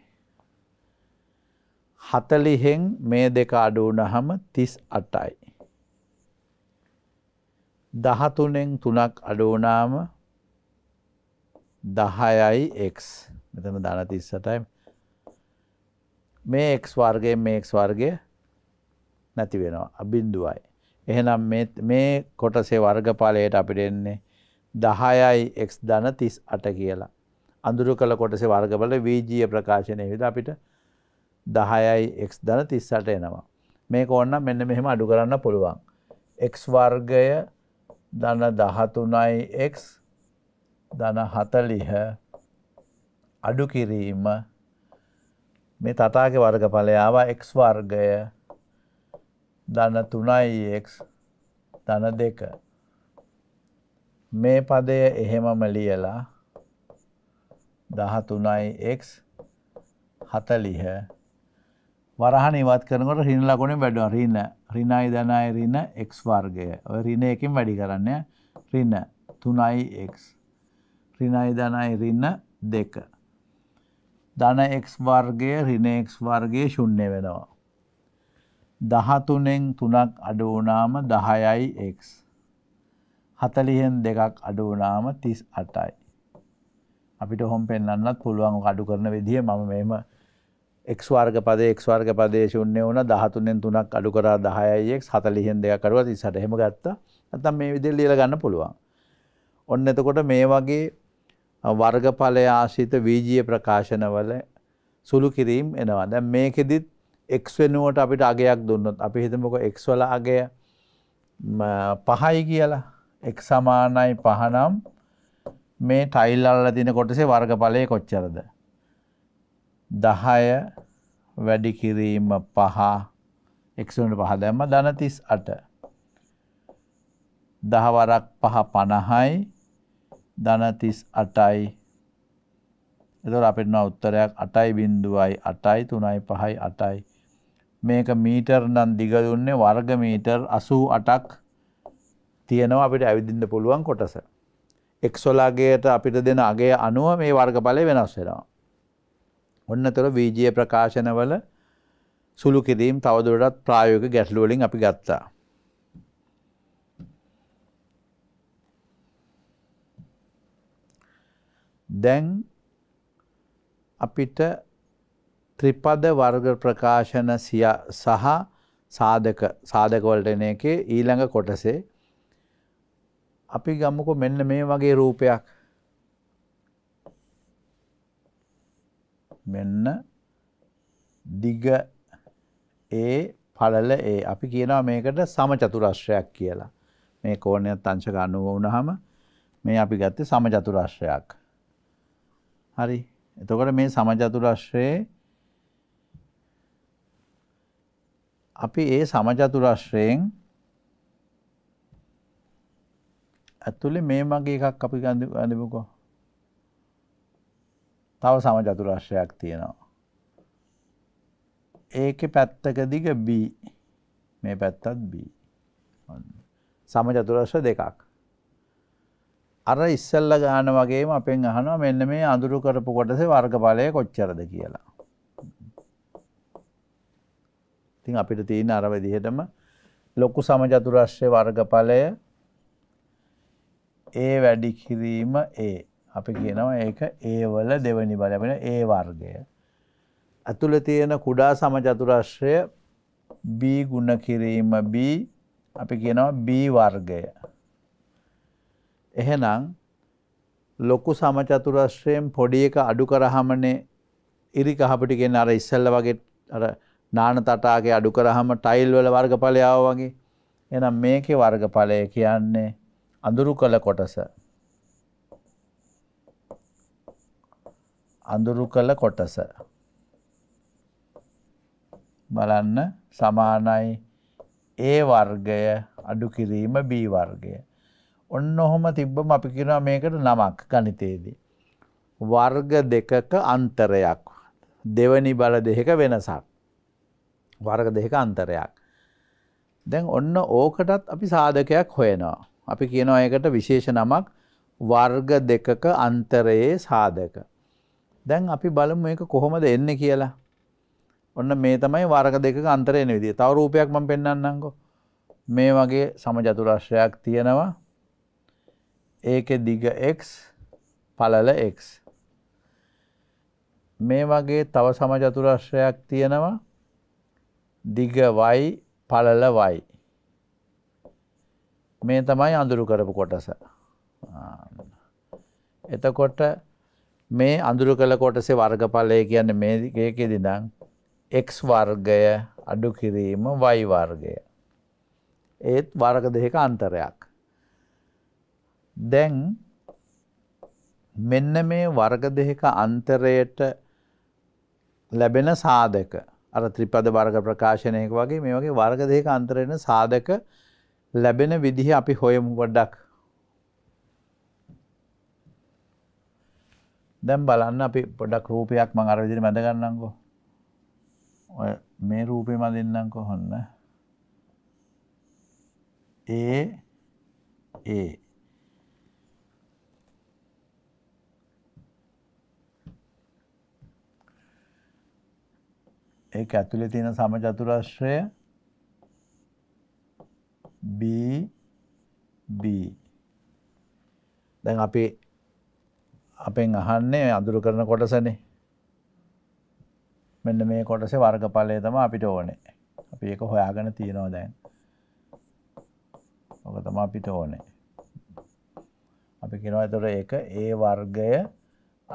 හතලිහෙන් මේ දෙක අඩුවනහම තිස් අටයි. දහතුනෙන් තුනක් අඩුවනාම දහයයි එක් මෙතන දනතිස්සටයි මේ එක් වර්ගේ මේක් වර්ගය නැති වෙනවා අබින්දුවයි. එහෙනම් මේ කොටසේ වර්ගපාලයට අපිට එන්නේ දහයයි එක් දන තිස් අට කියලා. අඳුරු කළ කොටසේ වර්ගවල වීජීය ප්‍රකාශනය විද අපිට දහයයි එක් දන තිස්සට එනවා. මේක ඔන්න මෙන්න මෙහෙම අඩු කරන්න පුළුවන්. එක් වර්ගය දන දහතුනයි එක් දන හතලිහ අඩු කිරීම මේ තතාගේ වර්ගඵලයාව එක් වර්ගය දන තුනයි එක් දන දෙක. මේ පදය එහෙමම ලියලා දහතුනයි එක් හතලිහ වරහන ඉවත් කරනකොට රින ලකුණින් වැඩුව රින්න රිනයි දනයි රින එක් වර්ගය ඔය රින එකින් වැඩි කරන්න රින්න තුනයි එක් රිනයි දනයි රින්න දෙක ධන එක් වර්ගය රිනෙක් වර්ගය ශුන්‍ය වෙනවා දහතුනෙන් තුනක් අඩුවනාම දහයයි එක් හතලිහෙන් දෙකක් අඩුවනාම තිස් අටයි අපිට හොම් පෙන්න්නත් පුළුවන් අඩු කරන විදිහ මම මෙම එක්වාර්ග පදේ එක්වාර්ග පදේ ශුන්‍ය වන දහතුනෙන් තුනක් අඩු කරා දහයයෙක් හතලිහෙන් දෙයක්කරුව තිසට හෙම ගත්තා ඇතම් මේ විදිල් ලියල ගන්න පුළුවන්. ඔන්න එතකොට මේ වගේ වර්ගඵලය ආශිත වීජීය ප්‍රකාශනවල සුළු කිරීම් එනවා දැ මේකෙදිත් එක් වෙනුවට අපිට අගයක් දුන්නොත් අපි හිතමක එක්වල අගය පහයි කියලා එක් සමානයි පහනම් මේ ටයිල් අල්ල තින කොටසේ වර්ගඵලය කොච්චරද. දහය වැඩි කිරීම පහ එක්සුන්ට පහ දැම්ම ධනතිස් අට. දහවරක් පහ පණහයි ධනතිස් අටයි එතුර අපිට උත්තරයක් අටයි බින්දුවයි අටයි තුනයි පහයි අටයි. මේක මීටර් නම් දිගදුන්නේ වර්ග මීටර් අසූ අටක් තියෙනවා අපිට ඇවිදින්න පුළුවන් කොටස. එක්සොලාගේට අපිට දෙන අගේ අනුව මේ වර්ගඵලය වෙනස් වෙනවා. ඔන්නතොර වීජය ප්‍රකාශනවල සුළු කිරීම් තවදුරටත් ප්‍රායෝගික ගැටලුවලින් අපි ගත්තා. දැන් අපිට ත්‍රිපද වර්ග ප්‍රකාශන සිය සහ සාධක සාධකවලට එන එකේ ඊළඟ කොටසේ අපි ගමුකෝ මෙන්න මේ වගේ රූපයක් මෙන්න දිග ඒ පළල ඒ අපි කියනවා මේකට සම චතුරශ්‍රයක් කියලා. මේ කෝණයත් අංශක 90 වුණාම මේ අපි ගත්තේ සම චතුරශ්‍රයක්. හරි. එතකොට මේ සම චතුරශ්‍රයේ අපි ඒ සම චතුරශ්‍රයෙන් ඇතුලේ මේ මගේ එකක් අපි ගඳිමුකෝ තව සම චතුරශ්‍රයක් තියෙනවා. ඒක පැත්තක දිග B මේ පැත්තත් B සම චතුරශ්‍ර දෙකක්. අර ඉස්සල්ල ගාන වගේම අපෙන් අහනවා මෙන්න මේ අඳුරු කරපු කොටසේ වර්ගඵලය කොච්චරද කියලා. ඉතින් අපිට තියෙන අර විදිහටම ලොකු සම චතුරශ්‍රය වර්ගඵලය A වැඩි කිරීම A අපි කියනවා ඒක ඒවල දෙවනි බල ලැබෙන ඒ වර්ගය. ඇතුළ තියෙන කුඩා සමචතුරශ්‍රය B ගුණ කිරීම B අපි කියනවා B වර්ගය. එහෙනම් ලොකු සමචතුරශ්‍රයෙන් පොඩි එක අඩු කරහමනේ ඉරි කහපටිගෙන් අර ඉස්සල්ල වගේ අර නාන තටාගේ අඩු කරහම ටයිල් වල වර්ගඵලයාව වගේ එනම් මේකේ වර්ගඵලය කියන්නේ අඳුරු කළ කොටස අඳුරු කළ කොටස. බලන්න සමානයි ඒ වර්ගය අඩු කිරීම B වර්ගය. ඔන්න ඔහොම තිබ්බම අපි කියනවා මේකට නමක් ගණිතයේදී. වර්ග දෙකක අන්තරයක්. දෙවනි බල දෙක වෙනසක්. වර්ග දෙක අන්තරයක්. දැන් ඔන්න ඕකටත් අපි සාධකයක් හොයනවා. අපි කියනවා ඒකට විශේෂ නමක් වර්ග දෙකක අන්තරයේ සාධක. දැන් අපි බලමු එක කොහොමද එන්න කියලා. ඔන්න මේ තමයි වර්ග දෙක අන්තරයන විදිහ. තව රූපයක් මම පෙන්වන්නම්කෝ. මේ වගේ සමජතුරාශ්‍රයක් තියෙනවා. ඒකේ දිග x පළල x. මේ වගේ තව සමජතුරාශ්‍රයක් තියෙනවා. දිග y පළල y. මේ තමයි අඳුරු කරපු කොටස. එතකොට මේ අඳුරු කළ කොටසේ වර්ගඵලය කියන්න මේකෙදි නම් එක් වර්ගය අඩු කිරීම වයි වර්ගය. ඒත් වර්ග දෙක අන්තරයක්. දැන් මෙන්න මේ වර්ග දෙක අන්තරයට ලැබෙන සාධක අර ත්‍රිපද වර්ග ප්‍රකාශනයක වගේ මේ වගේ වර්ග දෙක අන්තරෙන සාධක ලැබෙන විදිහ අපි හොයමු ගොඩක් දැම් බලන්න අපි පොඩක් රූපයක් මං අරවිදිරි මැදගන්නංකෝ ඔය මේ රූපය මඳන්නංකො හොන්න ඒ ඒ ඒ ඇතුළේ තියෙන සමචතුරශ්‍රය B B දැන් අපි අපෙන් අහන්නේ අඳුරු කරන කොටසනේ මෙන්න මේ කොටසේ වර්ගඵලය තම අපිට ඕනේ අපි ඒක හොයාගෙන තියෙනවා දැන් ඕක තමයි අපිට ඕනේ අපි කියනවා එතකොට ඒක A වර්ගය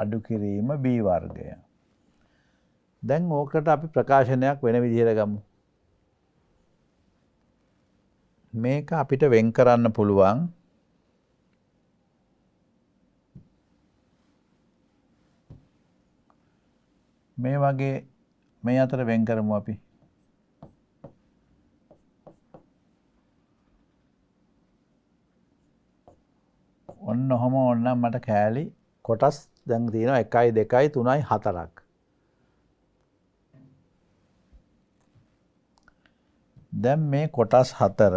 අඩු කිරීම B වර්ගය දැන් ඕකට අපි ප්‍රකාශනයක් වෙන විදිහට ගමු මේක අපිට වෙන් කරන්න පුළුවන් මේ වගේ මේ අතර වෙන් කරමු අපි. ඔන්න ඔහොම ඔන්නම් මට කෑලි කොටස් දැන් තියෙනවා එකයි දෙකයි තුනයි හතරක්. දැන් මේ කොටස් හතර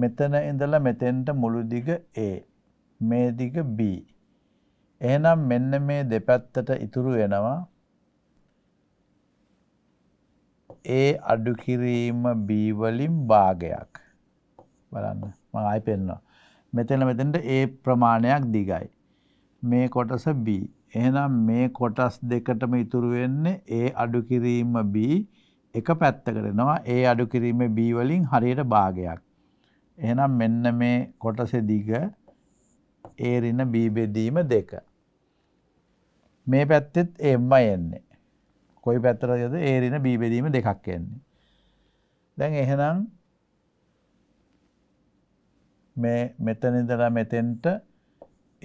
මෙතන ඉඳලා මෙතෙන්ට මුළු දිග A මේ දිග B එහෙනම් මෙන්න මේ දෙපැත්තට ඉතුරු වෙනවා ඒ අඩු කිරීම b වලින් භාගයක් බලන්න මම ආයෙ පෙන්නනවා මෙතන මෙතනට a ප්‍රමාණයක් දිගයි මේ කොටස b එහෙනම් මේ කොටස් දෙකටම ඉතුරු වෙන්නේ a අඩු කිරීම b එක පැත්තකට එනවා a අඩු කිරීම b වලින් හරියට භාගයක් එහෙනම් මෙන්න මේ කොටසේ දිග a ඍණ b බෙදීම 2 මේ පැත්තෙත් එම්මයි එන්නේ. කොයි පැත්තරයද ඒරින බීබෙදීම දෙකක් එන්නේ. දැන් එහෙනම් මේ මෙතනිදර මෙතෙන්ට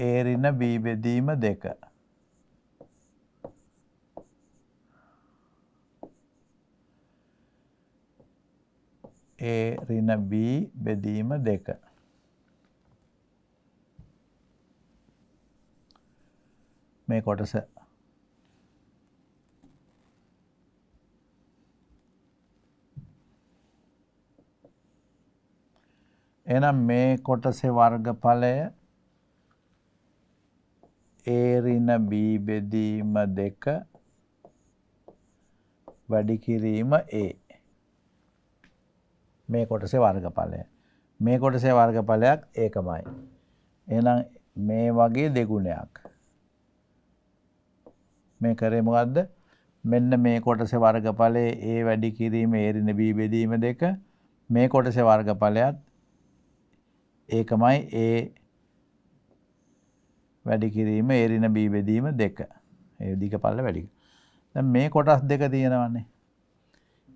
ඒරින බීබෙදීම දෙක. ඒ රින බී බෙදීම දෙක. මේ කොටස එහෙනම් මේ කොටසේ වර්ගඵලය A ඍණ B බෙදීම 2 වැඩි කිරීම A මේ කොටසේ වර්ගඵලය මේ කොටසේ වර්ගඵලයක් ඒකමයි එහෙනම් මේ වගේ දෙගුණයක් මේ කරේ මොකද්ද මෙන්න මේ කොටසේ වර්ගඵලයේ A වැඩි කිරීම A ඍණ B බෙදීම 2 මේ කොටසේ වර්ගඵලයත් ඒකමයි ඒ වැඩි කිරීම ඒරින බී බෙදීම දෙක. ඒ දිග පල්ල වැඩි. දැන් මේ කොටස් දෙක තියෙනවනේ.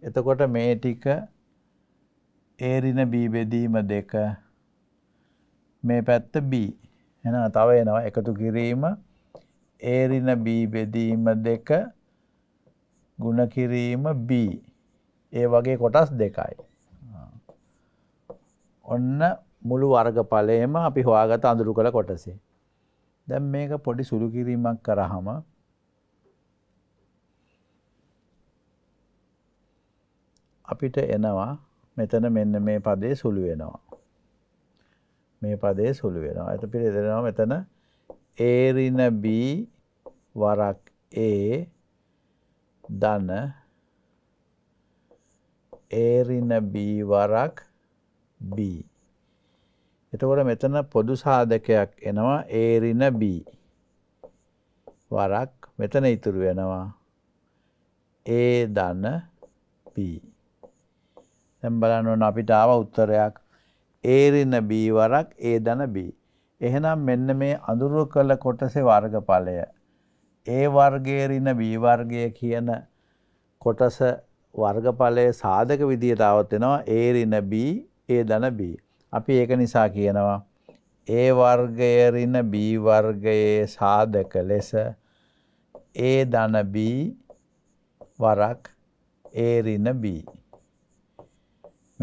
එතකොට මේ ටික ඒරින බී බෙදීම දෙක මේ පැත්ත B. එහෙනම් තව එනවා එකතු කිරීම ඒරින බී බෙදීම දෙක ගුණ කිරීම B. ඒ වගේ කොටස් දෙකයි. ඔන්න මුළු වර්ගඵලයම අපි හොයාගත අඳුරු කළ කොටසේ. දැම් මේක පොඩි සුළු කිරීමක් කරහම අපිට එනවා මෙතන මෙන්න මේ පදේ සුළු වෙනවා. මේ පදේ සුළු වෙනවා ඇත පිට එදෙනවා මෙතන ඒරින බී වරක් ඒ දන ඒරින බී වරක් බී එතකොට මෙතන පොදු සාධකයක් එනවා A ඍණ B. වරක් මෙතන ඉතුරු වෙනවා A ධන B. දැන් බලන්න ඕන අපිට ආව උත්තරයක් A ඍණ B වරක් A ධන B. එහෙනම් මෙන්න මේ අඳුරු කළ කොටසේ වර්ගඵලය A වර්ගයේ ඍණ B වර්ගය කියන කොටස වර්ගඵලයේ සාධක විදියට આવත් වෙනවා A ඍණ B A ධන B. අපි ඒක නිසා කියනවා ඒ වර්ගය ඍණ B වර්ගයේ සාධක ලෙස A ධන B වරක් A ඍණ B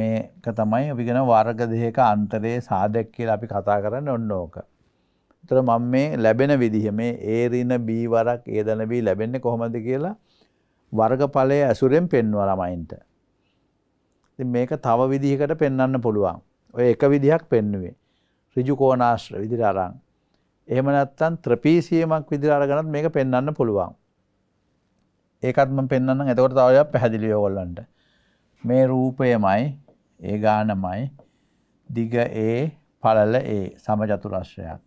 මේක තමයි අපි කියන වර්ග දෙකක අන්තරයේ සාධක කියලා අපි කතා කරන්නේ ඔන්න ඕක. ඒතර මම මේ ලැබෙන විදිහ මේ A ඍණ B වරක් A ධන B ලැබෙන්නේ කොහොමද කියලා වර්ගඵලයේ ඇසුරෙන් පෙන්වලා ළමයින්ට. ඉතින් මේක තව විදිහකට පෙන්වන්න පුළුවන්. ඔය එක විදිහක් පෙන්නුවේ. ඍජුකෝනාශ්‍ර විදිර අරං. එහෙම නැත්තම් ත්‍රපීසියමක් විදිර අරගෙනත් මේක පෙන්වන්න පුළුවන්. ඒකත් මම පෙන්වන්නම්. එතකොට තව ටිකක් පැහැදිලි වෙයි ඔයගොල්ලන්ට. මේ රූපයමයි, ඒ ගානමයි, දිග ඒ, පළල ඒ සමචතුරස්‍රයක්.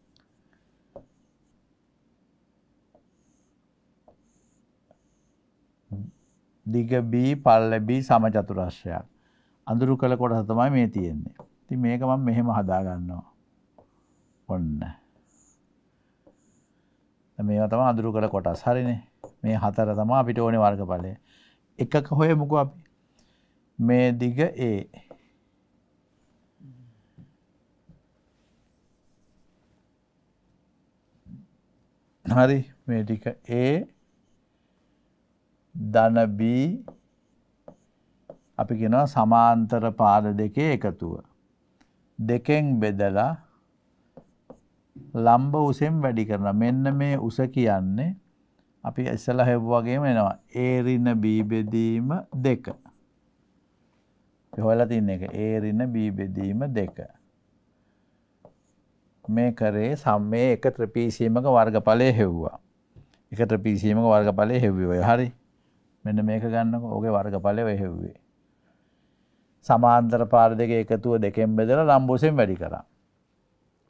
දිග B පල්ල B සමචතුරස්‍රයක්. අඳුරු කළ කොටස තමයි මේ තියෙන්නේ. ඉතින් මේක මම මෙහෙම හදා ගන්නවා. ඔන්න. මේවා තමයි අඳුරු කළ කොටස්. හරිනේ. මේ හතර තමයි අපිට ඕනේ වර්ගඵලය. එකක හොයමුකෝ අපි. මේ දිග A. හරි මේ ටික A ධන B අපි කියනවා සමාන්තර පාද දෙකේ එකතුව. දෙකෙන් බෙදලා ලම්බ උසෙන් වැඩි කරන මෙන්න මේ උස කියන්නේ අපි ඉස්සලා හෙව්වාගේම එනවා ඒරින බීබෙදීම දෙක හොලා තින්න එක ඒරින බීබෙදීම දෙක මේ කරේ සම්මේ එක ත්‍රපීසීමක වර්ගඵලය හෙව්වා එක ත්‍රපීසීමක වර්ගඵලය හෙව්වේ හරි මෙන්න මේක ගන්නකො ඔගේ වර්ගඵලය හෙව්වේ සමාන්තර පාර දෙක එකතුව දෙකෙන් බෙදල ලම්බෝසෙන් වැඩි කරා.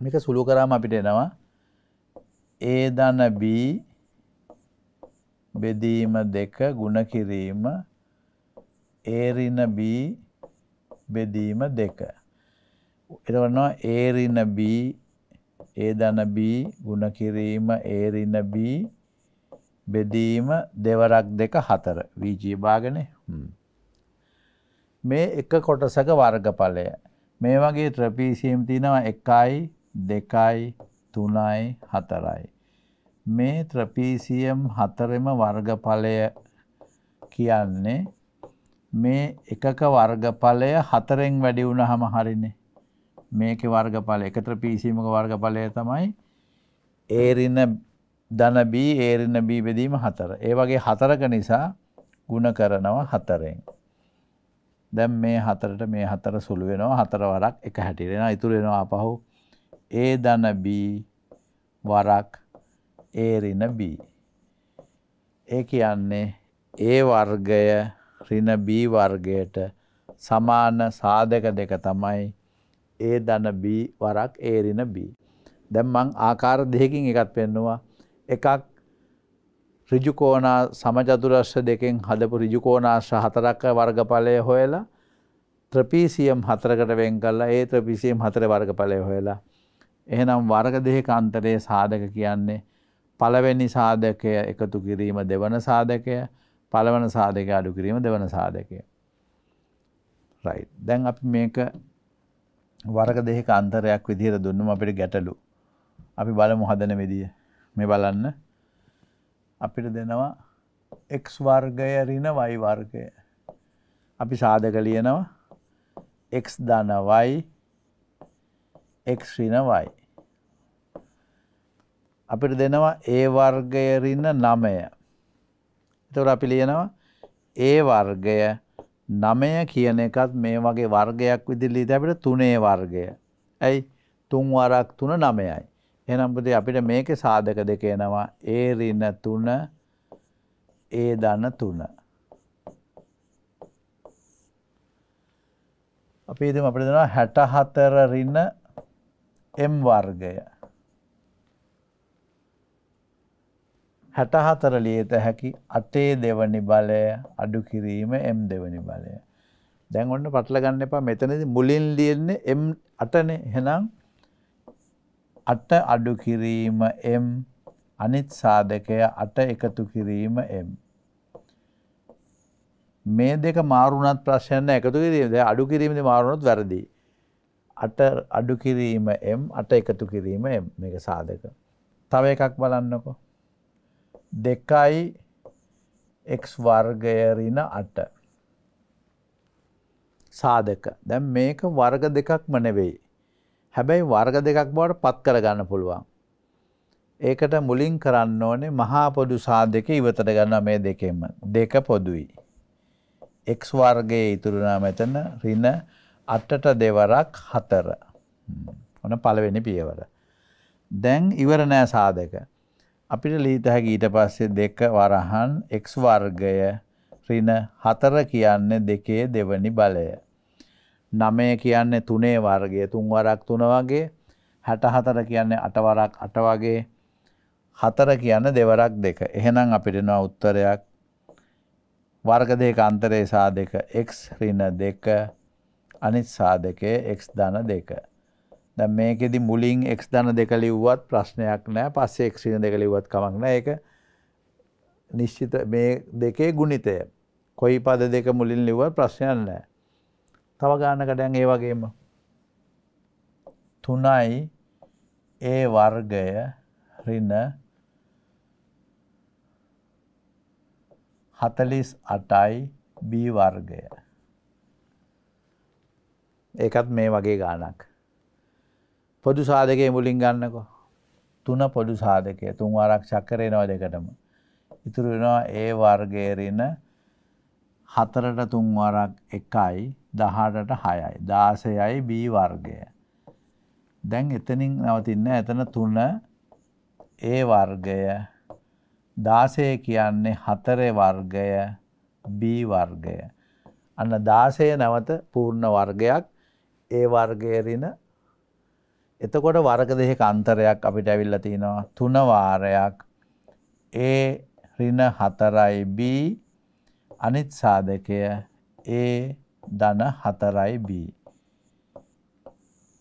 මේක සුළු කරාම අපිට එනවා ඒ දන B බෙදීම දෙක ගුණ කිරීම ඒරින B බෙදීම දෙක. එතවනවා ඒරින B ඒ දන B ගුණ කිරීම ඒරින B බෙදීම දෙවරක් දෙක හතර වීජී භාගනේ. මේ එක කොටසක වර්ගඵලය. මේ වගේ ත්‍රපීසියම් තියෙනවා එකයි දෙකයි තුනයි හතරයි. මේ ත්‍රපීසියම් හතරෙම වර්ගඵලය කියන්නේ මේ එකක වර්ගඵලය හතරෙන් වැඩි වුණහම හරිනේ. මේක වර්ගඵල එක ත්‍රපීසියමක වර්ගඵලය තමයි ඒරින ධන B ඒරින B බෙදීම හතර. ඒ වගේ හතරක නිසා ගුණ කරනවා හතරෙන්. දැන් මේ හතරට මේ හතර සුළු වෙනවා හතර වරක් එක හැටියට එනවා ඉතුරු වෙනවා ආපහු a ධන b වරක් a ඍණ b ඒ කියන්නේ a වර්ගය ඍණ b වර්ගයට සමාන සාධක දෙක තමයි a ධන b වරක් a ඍණ b දැන් මං ආකාර දෙකකින් එකක් පෙන්නවා එකක් ඍජුකෝනා සමජදුරශ්‍ය දෙකෙන් හදපු ඍජුකෝනාශ්‍ර හතරක් වර්ගඵලය හොයලා ත්‍රපීසියම් හතරකට වෙන් කළා ඒ ත්‍රපීසියම් හතර වර්ගඵලය හොයලා එහෙනම් වර්ග දෙකක අන්තරයේ සාධක කියන්නේ පළවෙනි සාධකය එකතු කිරීම දෙවන සාධකය පළවන සාධකය අඩු කිරීම දෙවන සාධකය රයිට් දැන් අපි මේක වර්ග දෙකක අන්තරයක් විදිහට දුන්නම අපිට ගැටලු අපි බලමු හදන විදිය මේ බලන්න අපිට දෙනවා එක් වර්ගය රින වයි වර්ගය. අපි සාධක ලියනවා එක් ධනවයි එක් රිනවයි. අපිට දෙනවා ඒ වර්ගය රින්න නමය. එතවට අපි ලියනවා ඒ වර්ගය නමය කියන එකත් මේ වගේ වර්ගයක් විදිල්ලීද අපිට තුනේ වර්ගය. ඇයි තුන්වරක් තුන නමයයි. එහෙනම් පුතේ අපිට මේකේ සාධක දෙක එනවා ඒ ඍණ 3 ඒ ධන 3 අපි ඉදම අපිට දෙනවා 64 ඍණ m වර්ගය 64 ලියත හැකි 8 දෙවනි බලය අඩු කිරීම m දෙවනි බලය. දැන් ඔන්න පටල ගන්න එපා. මෙතනදී මුලින් ලියන්නේ m 8 නේ. එහෙනම් අට අඩු කිරීම m අනිත් සාධකය අට එකතු කිරීම m මේ දෙක මාරුණත් ප්‍රශ්නයක් නැහැ එකතු කිරීම දැන් අඩු කිරීමදී මාරුණොත් වැරදි අට අඩු කිරීම m අට එකතු කිරීම m මේක සාධක තව එකක් බලන්නකෝ දෙකයි x වර්ගය ඍණ 8 සාධක දැන් මේක වර්ග දෙකක්ම නෙවෙයි හැබැයි වර්ග දෙකක් බවට පත් කරගන්න පුළුවන්. ඒකට මුලින් කරන්න ඕනේ මහා පොදු සාධක ඉවතට ගන්නවා මේ දෙකෙන්ම. දෙක පොදුයි. x වර්ගයේ ඉතුරු වෙනා මෙතන ඍණ 8ට දෙවරක් 4. ඔන පළවෙනි පියවර. දැන් ඉවර නෑ සාධක. අපිට ලීත හැකි ඊට පස්සේ දෙක වරහන් x වර්ගය ඍණ 4 කියන්නේ දෙකේ දෙවනි බලය. නමය කියන්නේ තුනේ වර්ගය තුන්වරක් තුන වගේ හැටහතර කියන්නේ අටවරක් අට වගේ හතර කියන්න දෙවරක් දෙක එහෙනම් අපිටනවා උත්තරයක් වර්ග දෙක අන්තරේ සා දෙක x ඍණ දෙක අනිත් සා දෙකේ x ධන දෙක දැන් මේකෙදි මුලින් x ධන දෙක ලිව්වත් ප්‍රශ්නයක් නෑ පස්සේ x ඍණ දෙක ලිව්වත් කමක් නෑ ඒක නිශ්චිත මේ දෙකේ ගුණිතය කොයි පද දෙක මුලින් ලිව්වත් ප්‍රශ්නයක් නෑ තව ගානකටයන් ඒ වගේම තුනයි ඒ වර්ගය රින හතලිස් අටයි බී වර්ගය ඒකත් මේ වගේ ගානක් පොදු සාධකය මුලින් ගන්නකෝ තුන පොඩු සාධකය තුන් ආරක්ෂක් කරේනවා දෙකටම ඉතුරු වෙනවා ඒ වර්ගය රින හතරට තුන්වරක් එකයි දහටට හයයි. දාසයයි බී වර්ගය. දැන් එතනින් නවතින්න ඇතන තුන ඒ වර්ගය දාසය කියන්නේ හතරේ වර්ගය බී වර්ගය. අන්න දාසය නැවත පූර්ණ වර්ගයක් ඒ වර්ගයරින එතකොට වර්ග දෙක අන්තරයක් අපිට ඇවිල්ලා තියෙනවා තුන වාරයක් ඒ ඍණ 4යි b අනිත් සාධකය A ධන 4b.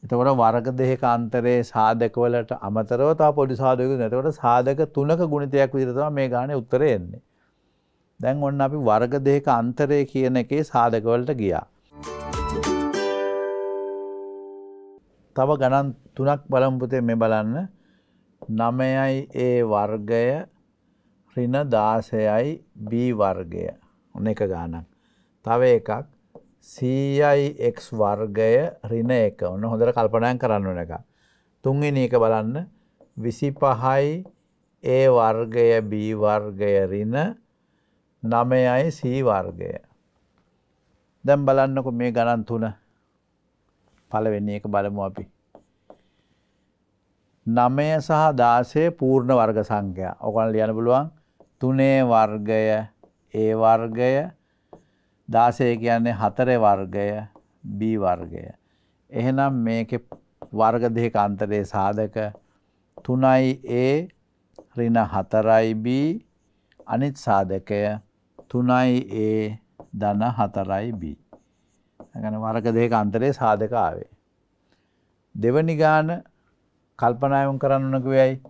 එතකොට වර්ග දෙකක අන්තරයේ සාධකවලට අමතරව තව පොඩි සාධකයකුත් නැහැ. එතකොට සාධක තුනක ගුණිතයක් විදිහට තමයි මේ ගානේ උත්තරේ එන්නේ. දැන් ඔන්න අපි වර්ග දෙකක අන්තරය කියන එකේ සාධකවලට ගියා. තව ගණන් තුනක් බලමු පුතේ මේ බලන්න. 9යි A වර්ගය ඍණ 16යි B වර්ගය ඔන්න එක ගානක්. තව එකක් CIX වර්ගය ඍණ 1. ඔන්න හොඳට කල්පනා කරන්න ඕන එක. තුන්වෙනි එක බලන්න 25යි A වර්ගය B වර්ගය ඍණ 9යි C වර්ගය. දැන් බලන්නකො මේ ගණන් තුන. පළවෙනි එක බලමු අපි. නමය සහ දාසය පූර්ණ වර්ග සංඛ්‍යා. ඔකන ලියන්න පුළුවන් තුනේ වර්ගය ඒ වර්ගය 16 කියන්නේ හතරේ වර්ගය B වර්ගය. එහෙනම් මේකේ වර්ග දෙක අතරේ සාධක 3A ඍණ 4B අනිත් සාධකය 3A ධන 4B. ගන්න වර්ග දෙක අතරේ සාධක ආවේ. දෙවනි ගාන කල්පනායම් කරන්න ඕන කිව්වයි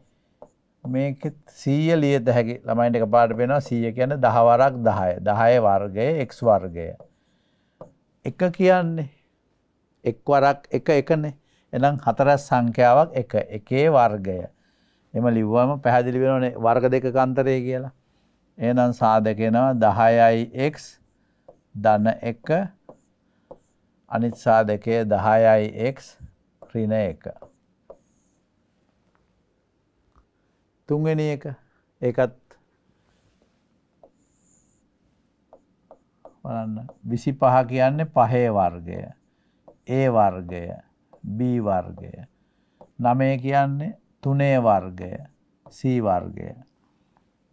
මේකෙත් සීය ලිය දැහැකි ළමයින්ට එක පාට වෙනවා සීය කියන දහවරක් දහය දහය වර්ගය එක් වර්ගය. එක කියන්නේ එක්වරක් එක එකනේ එනම් හතරස් සංඛ්‍යාවක් එක එකේ වර්ගය. එම ලිව්වම පැහැදිලි වෙනනේ වර්ග දෙක කන්තරය කියලා. එනම් සාධකෙනවා දහයයි එක් දන එක අනිත් සාධකය දහයයි එක් රින එක. තුන්වෙන එක ඒකත් බලන්න 25 කියන්නේ පහේ වර්ගය A වර්ගය B වර්ගය 9 කියන්නේ තුනේ වර්ගය C වර්ගය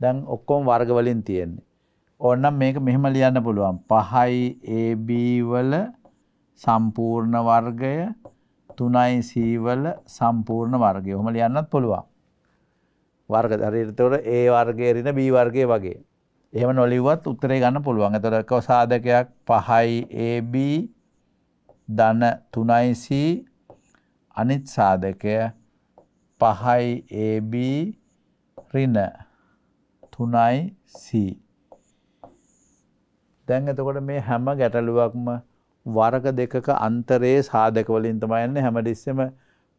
දැන් ඔක්කොම වර්ග වලින් තියෙන්නේ ඕනනම් මේක මෙහෙම ලියන්න පුළුවන් 5යි AB වල සම්පූර්ණ වර්ගය 3යි C වල සම්පූර්ණ වර්ගය. ඔහොම ලියන්නත් පුළුවන්. වර්ග හරිතවට ඒ වර්ගය රින B වර්ගය වගේ. එහෙම නොලිව්වත් උත්තරේ ගන්න පුළුවන්. එතකොට සාධකයක් 5යි AB ධන 3යි C අනිත් සාධකය 5යි AB ඍණ 3යි C දැන් එතකොට මේ හැම ගැටලුවක්ම වර්ග දෙකක අන්තරයේ සාධක වලින් තමයි යන්නේ හැම දිස්සෙම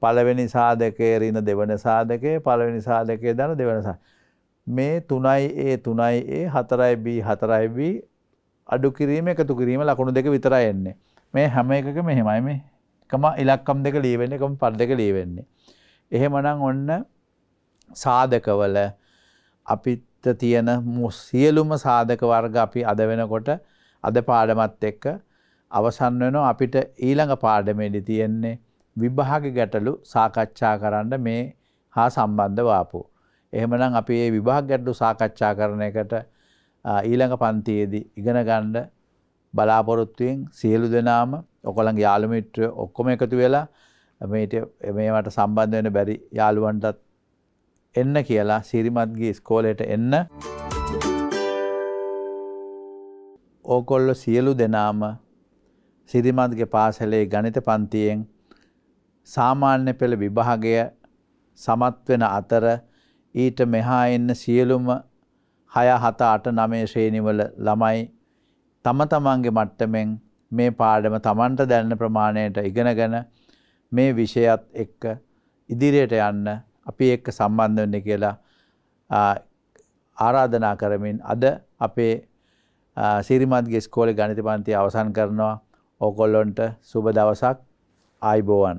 පළවෙනි සාධකය රින දෙවන සාධකය පළවෙනි සාධකය දන දෙවනස. මේ තුනයි ඒ තුනයි ඒ හතරයිබී හතරයිබී අඩු කිරීම එකතු කිරීම ලකුණු දෙක විතර එන්නේ. මේ හැම එකක මෙහෙමයි මේ කම ඉලක්කම් දෙක ලීවෙන්නේ එකම පඩ් දෙක ලීවෙන්නේ. එහෙමනම් ඔන්න සාධකවල අපිත් තියෙන සියලුම සාධක වර්ග අපි අද වෙනකොට අද පාඩමත් එක්ක අවසන් වෙනවා අපිට ඊළඟ පාඩමේදී තියෙන්නේ විභාග ගැටලු සාකච්ඡා කරන්න මේ හා සම්බන්ධ වාපු. එහෙමනම් අපි ඒ විභාග ගැටලු සාකච්ඡා කරන එකට ඊළඟ පන්තියේදී ඉගෙන ගන්න බලාපොරොත්තුවෙන් සියලු දෙනාම ඔකොළඟ යාළු මිත්‍රයෝ ඔක්කොම එකතු වෙලා මේට මේවට සම්බන්ධ වෙන බැරි යාළුවන්ටත් එන්න කියලා සිරිමත්ගේ ස්කෝලේට එන්න. ඕකොල්ල සියලු දෙනාම සිරිමත්ගේ පාසලේ ගණිත පන්තියෙන් සාමාන්‍ය පෙළ විභාගය සමත් වෙන අතර ඊට මෙහා එන්න සියලුම හය හත අට නමේ ශ්‍රේණිවල ළමයි තම තමන්ගේ මට්ටමෙන් මේ පාඩම තමන්ට දැන්න ප්‍රමාණයට ඉගෙනගෙන මේ විෂයත් එක්ක ඉදිරියට යන්න අපි එක්ක සම්බන්ධ වෙන්න කියලා ආරාධනා කරමින් අද අපේ සිරිමත්ගේ ස්කෝලේ ගණිත පන්ති අවසන් කරනවා ඕකොල්ලොන්ට සුබ දවසක් ආයිබෝවන්